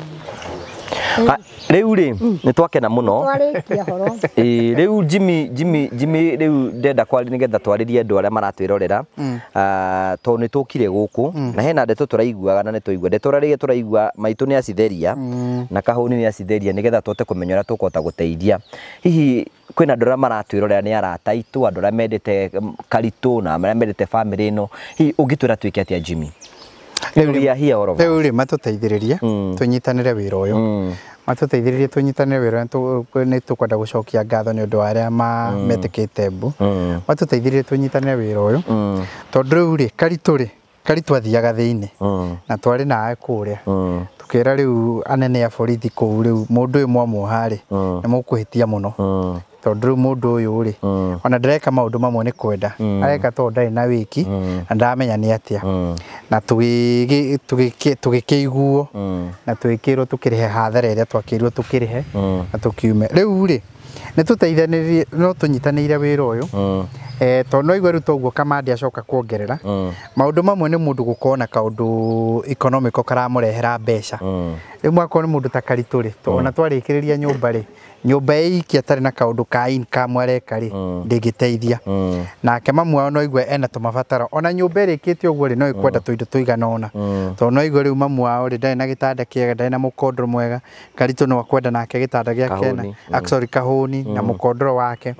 Ah, riu ri mm. nä twakena muno riu jimi jimi jimi riu ndenda kwari nigetha twaririe andu aria maratwirorera mm. ah, to kire gå kå mm. na hena ndeto turaiguaga na nituigua ndeto tå raigua maitå nä acitheria na kahå ni acitheria rä a tå uria gå teithia hihi na andå arä a maratwä nä arata itå andå arä a mendete karitå na arä a mendete bamä rä ä no hihi å ngä twä ra twä ke atä a jimi riu ri matuteithiririe mm. tunyitanire wira uyu mm. matuteithiririe tunyitanire wira ni tukwenda gucokia ngatho ni undu aria ma mm. metikite mbu matuteithiririe tunyitanire wira uyu tondu riu ri karitu ri karitwathiaga thiini na twari nawe kuria tukira riu anene a borithi kuu riu mundu uyu mwamuha ri ni mukuhitia muno tondu ndå å uyu ri ona maå ndå mamwe ni kwenda mm. areka tondu ndarä na wiki mm. na ndamenya ni atia mm. na iguo na rä he hathara iria twakirwo tukirihe na tukiume riu ri nä tå teithanä no tå nyitanä ire wä ra å yå e, tondå noigua rä u toguo kamande acoka kuongerera maå ndå mamwe nä må ndå gå korwo na kaå ndå ekonomiko karamå rehera mbeca rä u akorwo nä må ndå ta karitå rä ona twarä kä rä ria nyå mba rä nyumba iki atari na kaundu ka income areka ri mm. ndingiteithia mm. nake mamwe ao no igwe ena tumabataro ona nyumba irikitie uguo ri no ikwenda mm. tuindo tuigana ona to no igwe riu mamwe ao ri ndari na gitanda kiega ndari na mukondoro mwega karitu no akwenda nake gitanda giake ah, sorry kahuni na mukondoro wake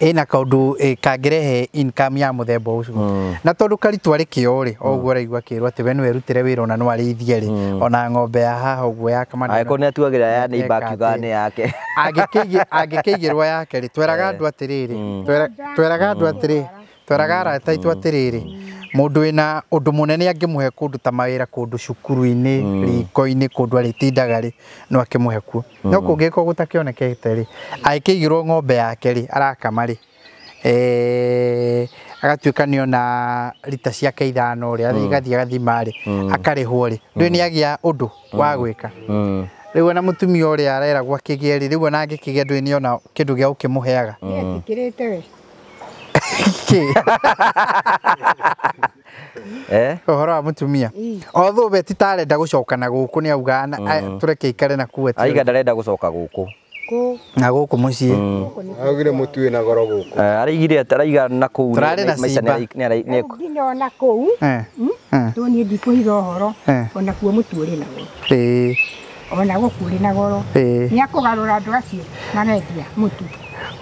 ina kaundu kangirehe income ya muthemba ucio hmm. na tondu karitwa rikio ri oguo raigua kirwo ati we niwerutire wira ona nwarĩithie ri hmm. ona ng'ombe ya haha ũguo ya kamanagĩkorwo nĩ atuagĩra ya neighbor akiuga nĩ yake angĩkĩigĩrwo yake rĩ tweraga eh. andũ atĩrĩrĩ hmm. tweraga andũ atĩrĩ tweraga arata aitũ atĩrĩrĩ mundu wina undu munene angimuhe kundu ta mawira kundu cukuru-ini mm. riko-ini kundu tindaga ri no akimuhe kuo mm. no mm-hmm. kungiko gutakionekete ri aikigirwo ng'ombe yake ri arakama ri e, eh, agatuika nio na rita ciake ithano ri athi mm. gathi agathima ri mm. akarihwo ri mm. ndu ni agia undu wa gwika riu ona mutumia a areragwo akigie ri riu ona angikigia ndu ni ona kindu må ukimuheaga niki eh uhoro wa mutumia othu beti tarenda gucokana guku ni auga mm. tureke ikare na kuwe aiga ndarenda gucoka guku na guku mucii augire mutu na goro guku araigire ataraiga na kuu nginya ona kuu tu niä ndikuhiga å horo ona kuo må tu å rä naguo ona gå kå rä na goro nä akå garå ra andå acio marendia må tu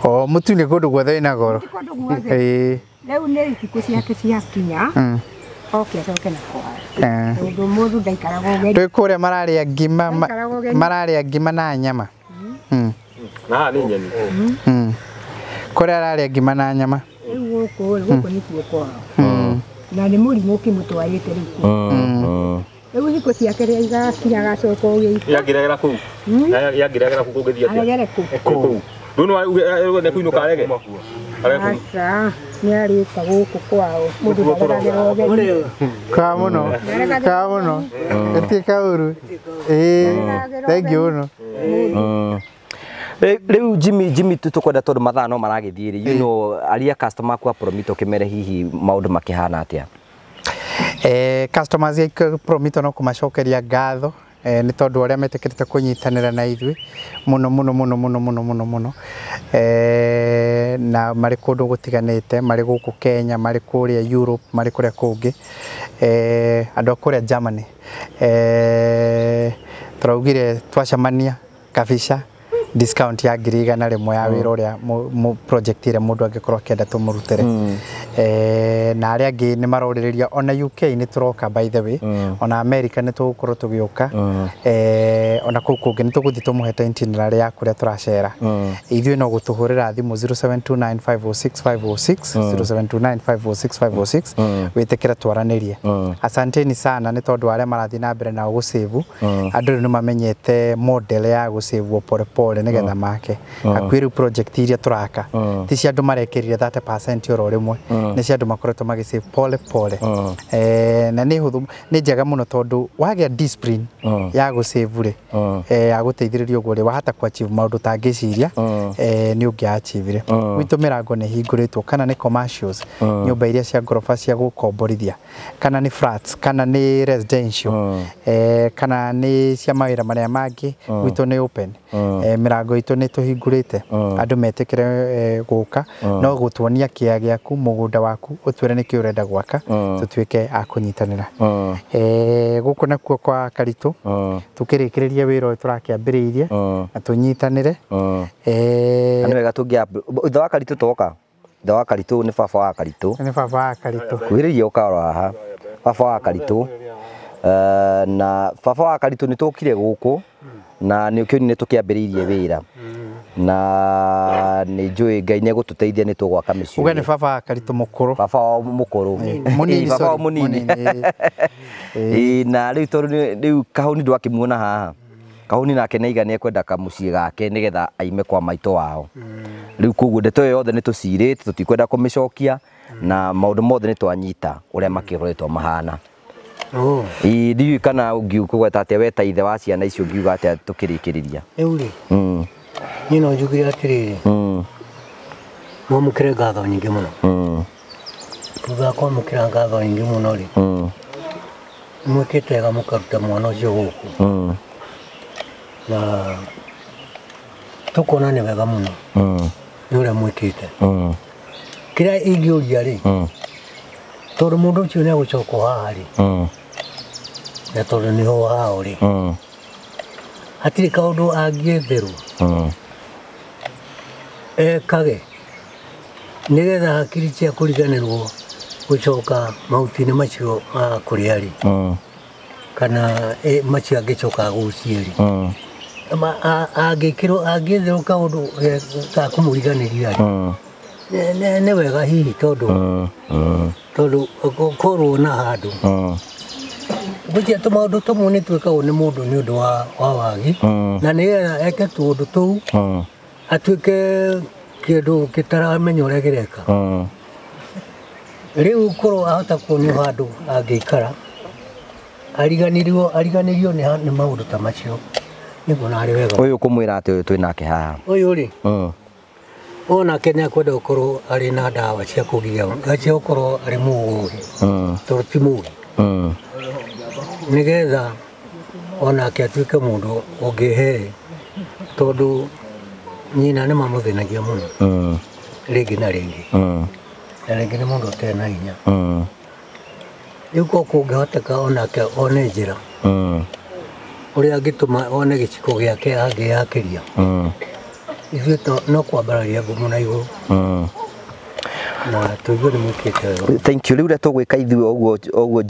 o tu nä kå ndå guothe wä na goro rä u nä thikå ciake ciakinya oke acoke na kwara tondå må thå ndaikaraga å twä kå rä a mararä a ngima mararä a ngima na nyama kå rä a ararä a ngima na nyama rä u gå kå rä gå kå nä kuo kwao mm. Mm. na nä må rimå kä må twarä te rä u mm, rä u thikå ciake rä a igakira gacoka å gä ikå yangiragä ra kå u yangiragä ra kå kå gä thiä atä Rĩu nĩ kũinũka arege? Aca, kwa arĩũka gũkũ kwao. Mũndũ ndageragĩra ũgeni. Ka mũno, ka mũno. Oh. Gũtirĩ kaũru. Ĩĩ, thengiũ mũno. Oh. Rĩu Jimmy Jimmy tu tũkwenda tondũ mathaa no maragä thiä you know, aria customer aku a Promito kĩmere hihi maũndũ makĩhana atĩa? Eh, customers ya Promito no kũmacokeria ngatho eh, nä tondå aria a kunyitanira na ithwe muno muno muno muno muno muno muno eh, na mari kundu gutiganite mari guku Kenya mari kũrĩa Europe mari kũrĩa kungi eh, andũ a Germany eh, tũraugire twacemania kabisa discount ya ngiri igana rimwe ya mm. wira uria project ire mundu angikorwo akienda tumurutire mm. eh, na aria angi ni maroririria ona UK ni turoka by the way mm. ona America ni tugukorwo tugiuka eh ona kuu kungi ni tuguthii tumuhete itinera ria kuria turacera ithuĩ no gutuhurira thimu 0729506506 0729506506 witikira twaranirie asanteni sana ni tondu aria marathi na mbere na gucĩvu andũ rĩu nĩ mamenyete model ya gũcĩvuo polepole marore nä getha make akwä rä u iria tå raka oh. ti cia andå marekä rire oro rä mwe oh. nä cia andå makoretwo magä pole pole oh. eh, na nä hå thå nä njega må no tondå wagä ya gå rä eh, ya gå teithä rä ria wahata guo achieve wahota maå ndå tangä ciria nä å eh, ngä acivire gwitå mä rango nä hingå rä two kana nä nyå mba iria cia ngoroba cia gå komborithia kana nä flats kana nä residential kana nä cia mawä ra marä a mangä gwitå nä open eh mirango itu ni tuhingurite andu metikire eh, guka no gutwonia kia giaku mugunda waku utwire niki renda gwaka tutuike a kunyitanira eh, guku nakuo kwa karitu tukirikiriria wira uyu turakiambiriirie na tunyitanire eh, ega tungia thutha wa karitu toka thutha wa karitu ni baba wa karitu ni baba wa karitu kuhiriria ukaro haha baba wa karitu na baba wa karitu ni tukire guku na nä å kä ni nä tå kä ambä rä irie wä ra mm. na nä njå ä ngai nä egå tå teithia nä tå mä ciå uga nä baba karitå må kå rå baba wao må kå rå baba wao må nini na rä u tondå rä u kahåni ndwakä muona haha kahuni nake aiga nä ekwenda ciä gake nä getha aime kwa maitå wao mm. rä u koguo ndeto ä yo yothe nä tå cirä te tå tikwenda kå mä cokia na maå ndå mothe nä twanyita å rä a makä roretwo mahana ii oh. ndiũĩ kana ũngĩkũgweta atĩa we ta ithe wa ciana icio ũngiuga atĩa tũkĩrĩkĩrĩria rĩu rĩ mm. niĩ no njugire atĩrĩrĩ mwamũkĩre mm. ngatho nyingĩ mũno mm. thutha wa kwamũkĩra ngatho nyingĩ mũno rĩ mwĩkĩte wega mũkaruta mwana ũcio gũkũ na tũkuona nĩ wega mũno nĩ ũrĩa mwĩkĩte kĩrĩa ingĩũria rĩ tondũ mũndũ ũcio nĩ egũcoka haha rĩ na tondå nä ho hao hm. rä hatirä kaå ndå angä therwo hm. ekage nä getha hakiri cia kå riganä rwo gå coka mahuti-inä macio ma kå rä arä hm. kana eh, macio angä coka gå ciärä angä kä rwo angä therwo kaå ndå eh, gakå må riganä ria rä nä wega hihi tondå tondå korwo na handå gwä tu maå ndå tumwe nä twäkagwo nä må ndå nä å ndå wa wagi na nä getha eke tå ndå tå u atuä kä ndå gä taramenya å reka rä u korwo ahota kuonio handå angä ikara ariganirio ariganirio nä maå ndå ta macio nä guona arä wega å yå kå mwä ra atä å haha å yå rä onake nä akwenda gå korwo arä na ndawa cia kå gia cia gå korwo arä må gä ti må nä getha onake atuä ke må ndå å ngä he tondå nyina nä mamå thä nagia må no hm. rä ngä na rä ngä hm. na rä ngä nä må ndå atarä na hinya hm. rä u ko kå ngä hoteka onake one njä ra å rä a angä tå ma one gä ciko gä ake angä yakä ria ithuä no kwambararia ngumo na igå rå thank you rä u rä a tågwä ka ithuä oguo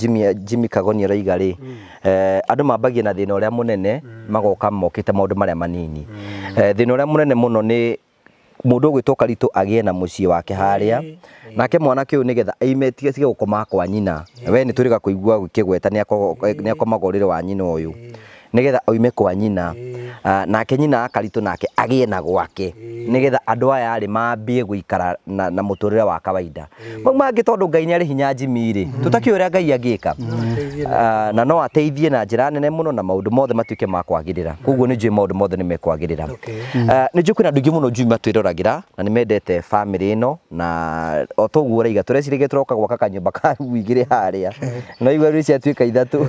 jimi kagoni araiga rä mm. eh, andå mambagia na thä mm. mm. eh, na å rä a må nene magoka mokä te maå ndå marä a manini thä na å rä a må nene må no nä mundu ugwitwo agä e na ciä wake a nake mwanake uyu nigetha aime tige cige gukoma kwa nyina we ni turiga kuigua gukigweta ni akomagorire wa nyina yå nigetha oime kwa nyina ah, nake nyina akaritũ nake agie na gwake nigetha andå aya rä mambie guikara na, na må wa kawaida mau mangi tondu ngai ni ari hinya jimi ri mm. tutaki takä ngai angä na no ateithie na ah, njä ra nene må na maå mothe matuike ke makwagä rä ra koguo nä njå ä mothe ni mekwagä rä ra nä njå kwä na andå aingä må njui matwä na ni mendete family ino na o toguo å raiga tå recirä gwaka kanyumba ka igä rä harä a no igua rä ciatuä ka ithatå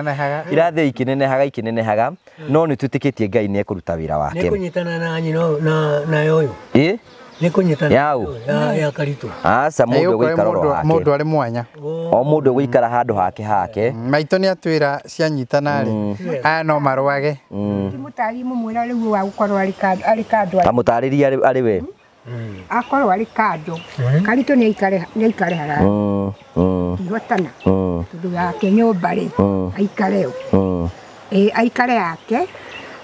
ikinenehaga irathio ikinenehaga ikinenehaga no nä twä tä kä tie ngai ni ekå wira wake ni kunyitana na nyi no na na yoyo i ni kunyitana ya ya karitu må ndå gå ikara ro wake må ari mwanya o må ndå handu hake hake mm, maito ni atwira cia nyitana ri mm. a no marwage mm. ri wa gukorwa ka tamå tarä ria arä we Mm. akorwo akorwo arä kanjå ni karitå nä aikare harari oh, oh. ihotana oh. tudu yake nyå mba oh aikare oh e, aikare yake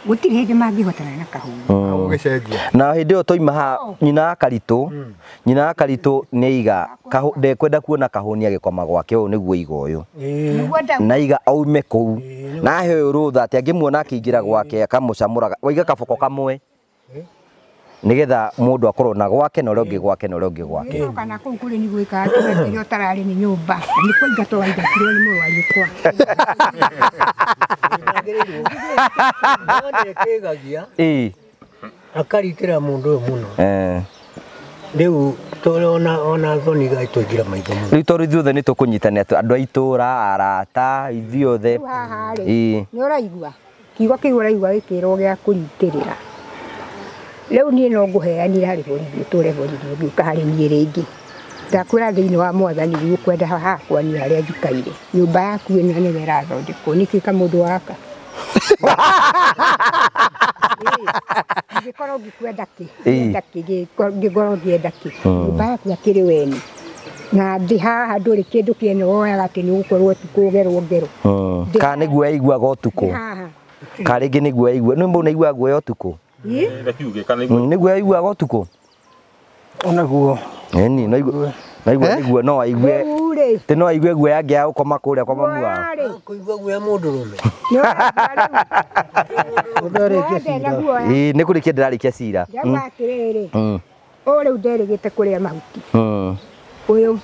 gå tirä hä ndä mangä hotana na kahå mm. na hä ndä ä yo twaima ha nyina ya karitå mm. nyina ya karitå nä de ndekwenda kuona ni agä koma gwake å yå nä guo iga å yå na iga aume kå u na he rå tha atä angä muona akä ingä ra gwake akamå camå raga waiga kaboko kamwe nigetha mundu akorwo na gwake na uria gwake na uria gwake kana kuu kuri ni gwika ni otarari ni nyumba ni kuingatwo waingatirwo ni murwari kwa ndekegagia akaritira mundu uyu muno eh riu ona ona thoni gai twengira maitho muno riu tondu ithuĩ ni nä atu kå nyitania arata ithuĩ othe haha rä nä å raigua kiugo kä u å raigua Leo niä no ngå heanire harä borithi å tå re borithi ni ngä ka harä niä rä ngä ndakwä ra thä inä wa mwathani rä kwenda hakwa nä harä a njikaire nyå mba yaku ä no nä ni nä kä ka må ndå waka ngĩkorwo ngĩkwenda kĩ ngĩenda kĩ hmm. yaku weni na thĩ haha ndå kĩndũ kĩene woyaga atĩ nĩ ũgũkorwo ngero hmm. kana yaiguaga ka rĩngĩ yaigua guoya niguo aiguaga utuku onaguo ni naigua naigua no aigue ti no aigue guo yange ya gukoma kuria kwa mamu wao kuigua guo ya mundurume ii ni kurikia ndirarikia cira jagwa atiriri uyu riu nderigite kuria mahuti mm. mm. uyu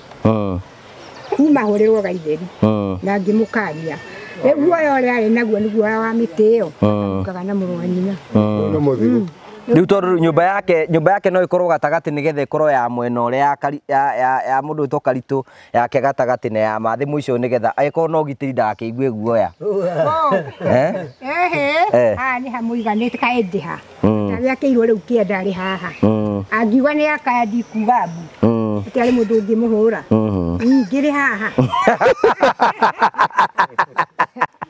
nimahũrĩrwo gaitheri mm. na ngĩmũkania rä eh, guoya å rä arä naguo nä guoya wa mä tä ä yo kaga na må rwa nyina ah. rä mm. u tondå nyå mba yake nyå mba yake no ä korwo gatagatä nä getha ä korwo ya mwena å rä a ya må ndå to karitå yake gatagatä na ya mathä må icio nä getha ä korwo no gitä ri ndakä ä guoya oh. eh? Eh. haha nä ha må iganä te kaä ndä ha mm. agä akä irwo rä u kä enda rä haha mm. angiuga nä akandi kuga atä arä må ndå å ngä må hå ra mm-hmm. ningä rä haha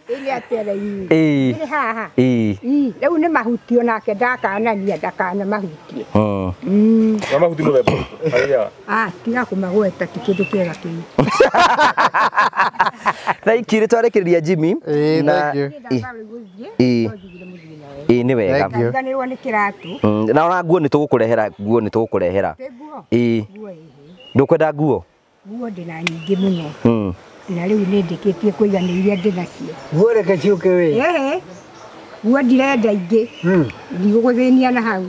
ile aterei ii haha ii ii rä u nä mahuti onake ndakanania ndakana mahutie mm. na mahuti må themba ah, tiga kå magweta ti kä ndå kä ega kä u thaiki rä twarä kä rä ria jimi ä nä wega nä rwo nä kä ratå na ona nguo nä tå gå kå rehera nguo nä tå gå kå rehera ii ndå kwenda nguo nguo ndä na nyingä må no mm na rä u nä ndä kä tie kå iganä iria ndä nacio guo reke ciåke guo ndirenda ingä hmm. ndigå gå thä nia na hau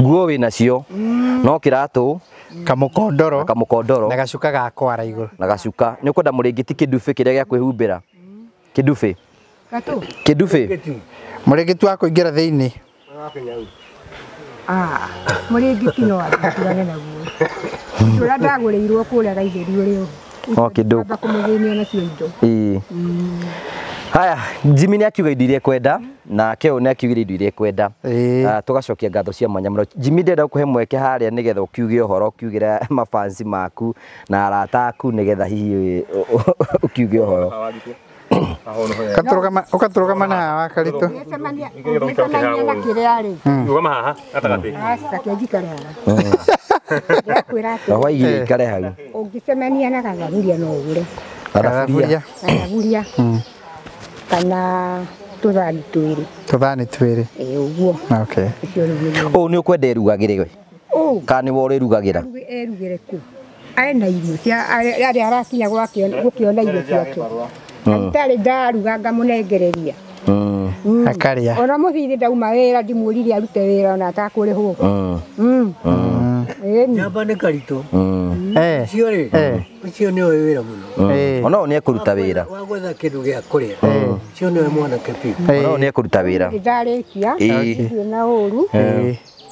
nguo wä nacio hmm. no kä ratå kamukondoro kamukondoro na gacuka ga kwara igå na gacuka nä å kwenda må rä ngä ti kä ndubä kä rä a gä a kwä humbä ra kä ndubä må rä wa kå ingä ra thä inä ah, må rä ti no atigane naguo tå rä a ndagå rä irwo kå rä gaitheri å rä å o kindu mm. haya jimi nä akiuga indo iria kwenda na keå nä akiugire indo iria ah, tå gacokia ngatho cia mwanya må jimi ndenda kå he mweke harä a nä getha å kiuge å horo å kiugä mabansi maku na arata aku nä getha hihi å kiuge å horo ũgatũrũga mana haha wa karitũ haha gatagatĩ reke njikare haha waigire ikare hau ũngĩcemania na gathaburia no ũgũre gathaburia gathaburia kana tũthani twĩrĩ tũthani twĩrĩ ĩĩ ũguo okay ũũ nĩ ũkwenda we kana nĩwe ũrĩrugagĩra erugĩre kũ arĩ na irio cia arĩa arakinya gũkĩona irio ciake Ah. ndagĩtarĩ ndaruganga mũnengereria ah. mm. akarĩa ona thithä ndauma wä ra ndimå ndimũrire arute wä ra ona atakå rä hwo atakũrĩhwo ah. mm. njamba nĩ å cio nä ũcio eh. nĩ oĩ wĩra mũno eh. ona ũyũ nĩ ekũruta wĩra wa gwetha kĩndũ rä a cio nä oĩ mwanake biũ eh. ona ũyũ nĩ ekũruta wĩra ndarĩkia na å ru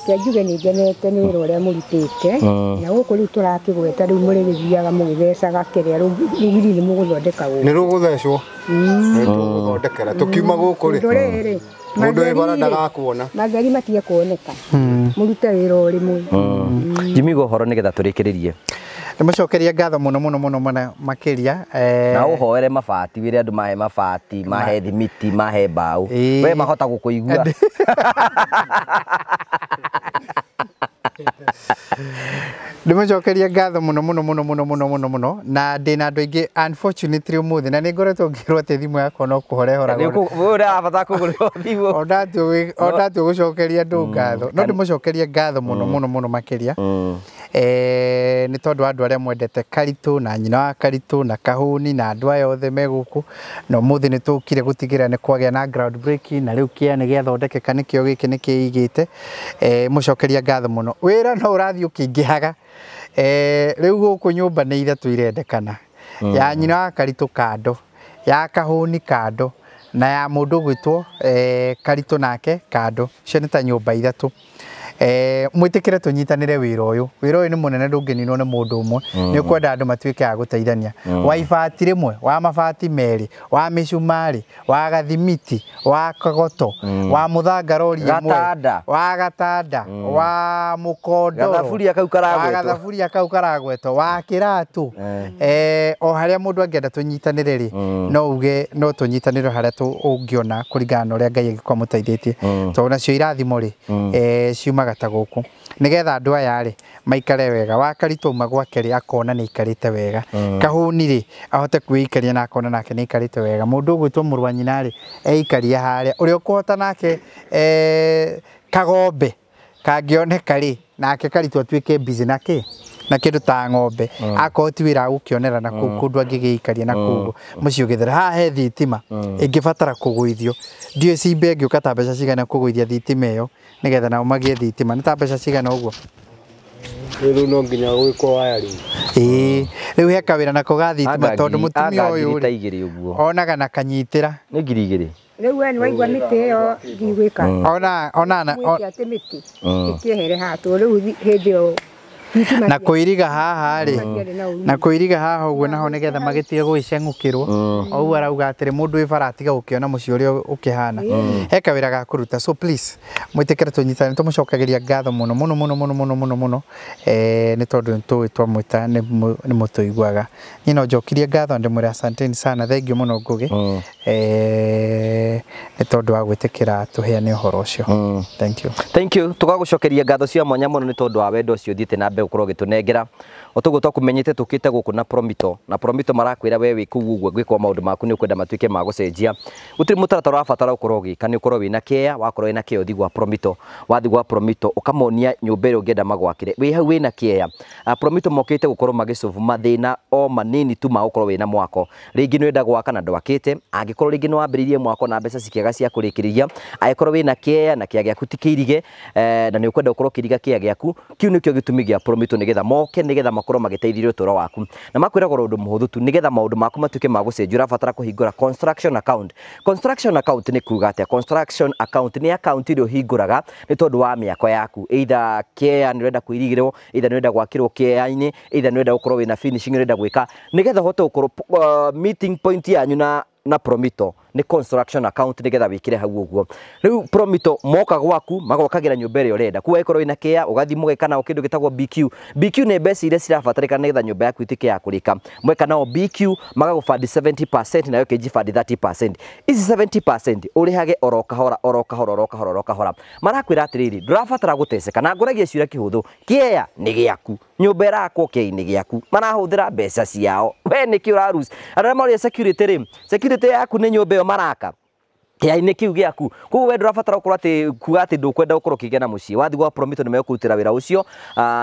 reke njuge nä ngenete nä wä ra å rä a må rutä te ah. na gå kå rä u tå rakĩgweta rä u må rä thiaga må gä kĩrĩa giri nä må gå thondeka gå nä rå gå thecwo nä gå kiuma gå kå må ndå wä bara ndagakuona matheri matige kuoneka må rute wä ra å rä mwe å horo nä getha tå rä kä rä rie nimucokerie ngatho muno muno muno mana makiria eh, na uhoere mabati wire andu mahe mabati mahe thimiti mahe bau we mahota gukuigua ndimucokerie ngatho muno muno muno muno muno muno muno na ndä na andå unfortunately umuthi na nä ngoretwo ngirwo atä thimå yakwa no kå horehoragondatuä gå cokeria andå ngatho no ndä må cokerie ngatho må no må mm. no må no makä ria mm. Eh, nä tondå andå arä a mwendete karitå na nyina wa karitå na kahuni na andå aya othe kå na må thä nä tå kire gå tigä ra nä kwagä a na ground breaking na rä u kä nä gä athondekeka nä kä o gä kä nä kä igä te eh, må cokeria ngatho må no wä ra no å rathiä å kä ingä haga eh, rä u gå kå nyå mba nä ithatå irendekana mm. ya nyina wa karitå kando ya kahuni kando na ya må ndå gwä two karitå nake kando icio nä ta nyå mba ithatå eh mwitikire tunyitanire wira uyu wira uyu ni munene ndungininwo ni mundu umwe mm-hmm. ni kwenda andu matuike a guteithania mm-hmm. wa ibati rimwe wa mabati meri wa micumari wa gathimiti wa kagoto mm-hmm. wa muthangarori imwe wa gatanda wa mukondo wa kau karagwetwo gathaburia kau karagweto wa kiratu eh. eh o haria mundu angienda tunyitanire ri no uge no tunyitanire haria tu ungiona kuringana na uria ngai agikwa muteithitie to nacio irathimo ri eh ciumaga kaumaga ta gå nigetha andu aya rä maikare wega wakaritwo uma gwake akona nä ikarite wega mm. kahuni rä ahote kwä ikaria na akona nake nä ikarite te wega må ndå murwa gwä two må nyina ri eikaria harä a å rä a å kå hota nake ee, kagombe kangä busy nake karitwo ke na kä na kindu ta ngombe ah. akorwo ti wira gukionera na kuu ah. kundu angigiikaria na ah. kuu mucii ugithira haha he thitima ingibatara kuguithio ndiå cimbe ngiuka ta mbeca cigana kuguithia thitima iyo nigetha nao magie thitima ni ta mbeca cigana uguo riu no nginya gwikwo wiring ii riu he kawira nako ga thitima tondu mutumia uyu ri onaga na kanyitira ni ngiri igiri riu we niwaigua mĩtĩ ĩyo ndigwĩka mm. ona ona ona mĩtĩ mm. ĩkĩehere hatwo rĩu hĩndĩ yo na kuiriga haha ri na kuiriga haha uguo naho nigetha magitige gwicengukirwo ogu oh. arauga atiri mundu ibaratiga gukiona muci uri ukihana heka oh. wira ga kuruta so please mwitikira tunyitane tumucokagiria ngatho muno muno muno muno muno muno muno eh ni tondu ntuwi twamwita ni mutuiguaga ni no njokirie ngatho ndimwira asanteni sana thengio muno ngugi oh. eh ni tondu wa gwitikira tuheane uhoro ucio thank you thank you tugagucokeria ngatho cia mwanya muno ni tondu wa wendo ucio thiite na korwo gä tå nengera to kumenyete tukite guku na promito na promito marakwira we wi kuu gwe kwa maundu maku ni ukwenda matuike ma gucenjia gutiri mutaratara fatara ukorogi kani ni ukorwo wina kia wakorwo wina kia uthi gwa promito wa thigwa ah, promito ukamonia nyumbere iria ungienda magwakire wi hau wina kia promito mokite gukorwo magicuvu mathina o manini tu ma gukorwo na mwako ringi ni wenda gwaka na ndwakite angikoro ringi ni wambiririe mwako na mbeca cikiaga cia kurikiriria angikorwo na kea eh, na kia giaku tikiirige na ni ukwenda ukoro kiriga kia giaku kiu nikio gitumi gia promito nigetha moke nigetha makorwo magiteithirio toro waku na makwiraga undu muhuthu tu nigetha maundu maku matuke magucenjura gucenjia kuhingura construction account construction account ni kuga atia construction account ni account iria uhinguraga ni tondu wa miako yaku either kea ni renda kuirigirwo either ni renda gwakirwo kea-ini either ni urenda gukorwo wina finishing ni renda gwika nigetha uhote gukorwo uh, meeting point yanyu na na promito ni construction account nigetha wikire hau uguo riu promito moka gwaku magokagira nyumba ire urenda ä rä ina å ugathi kuga ä na kä bq bq nä mbeca iria cirabatarä ka nä getha yaku itike ke ya kå rä ka mweka nao bq magagåbandi 70 nayo kä njibandi 30 isi 70 å rä hage oroka hora oroka hora oroka hora oro kahora marakwä ra atä rä rä ndå rabatara gå teceka na ngåragia ciå kä hå thå kä ea nä gä aku nyå mba mbeca ciao we nä kä å rarus security rä security yaku ni nyumba yo maraka ya ine kiu giaku ku we ndura fatara ukura ti atä kuga atä ndå kwenda ukuru kigena muci wathi gwa promito nä mekutira wira ucio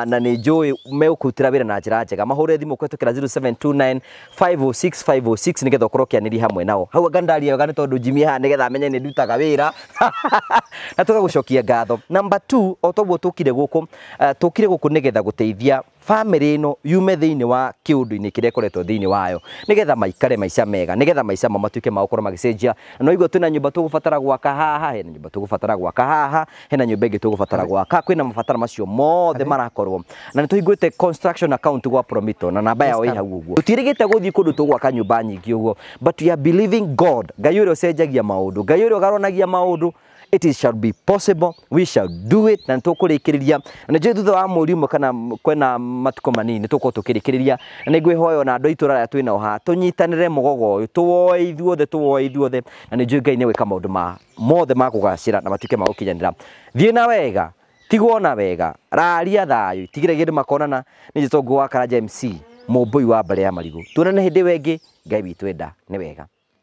na ni njå mekutira wira na njä ra njega mahå re thimå kå 0729506506 nä getha å korwo kä hamwe nao hau anga nä ndariagaga nä tondå njimi haha nä getha menye nä ndutaga wä ra na tå gagå cokia ngatho namba o toguo tå kire gå kå tå getha gå family ĩno yume thini wa kiundu inĩ kire koreto thini wayo nigetha maikare maisha mega nĩgetha maica mao matuĩke magũkorwo magicenjia no igwo tuna nyumba tu gufatara gwaka haha hena nyumba tu gufatara gwaka haha hena nyumba nyũmba tu gufatara gwaka kwina mafatara macio mothe marakorwo na nĩ tũhingũrĩte construction account gwa promito na namba yao ĩ hau tutirigite tũtirĩgĩte kundu tu gwaka nyumba nyingi ũguo but we are believing God Ngai ũrĩa ũcenjagia maũndũ Ngai ũrĩa ũgarũranagia maũndũ it is shall be possible we shall do it na nitukurikiriria na je thutha wa muri umwe kana kwena matuko manini tuko tukirikiriria na ni hoyo na ndo itura ya twina oha tunyitanire mugogo uyu tuwoi ithuothe tuwoi ithuothe na ni je ngai ni gwika maundu ma mothe ma kugacira na matuke ma gukinyanira thie na wega tigwona wega raria thayo itigiragire makonana ni jitongu wa karanja MC mumbui wa mbare ya marigu tuonane hindi wengi ngai witwenda ni wega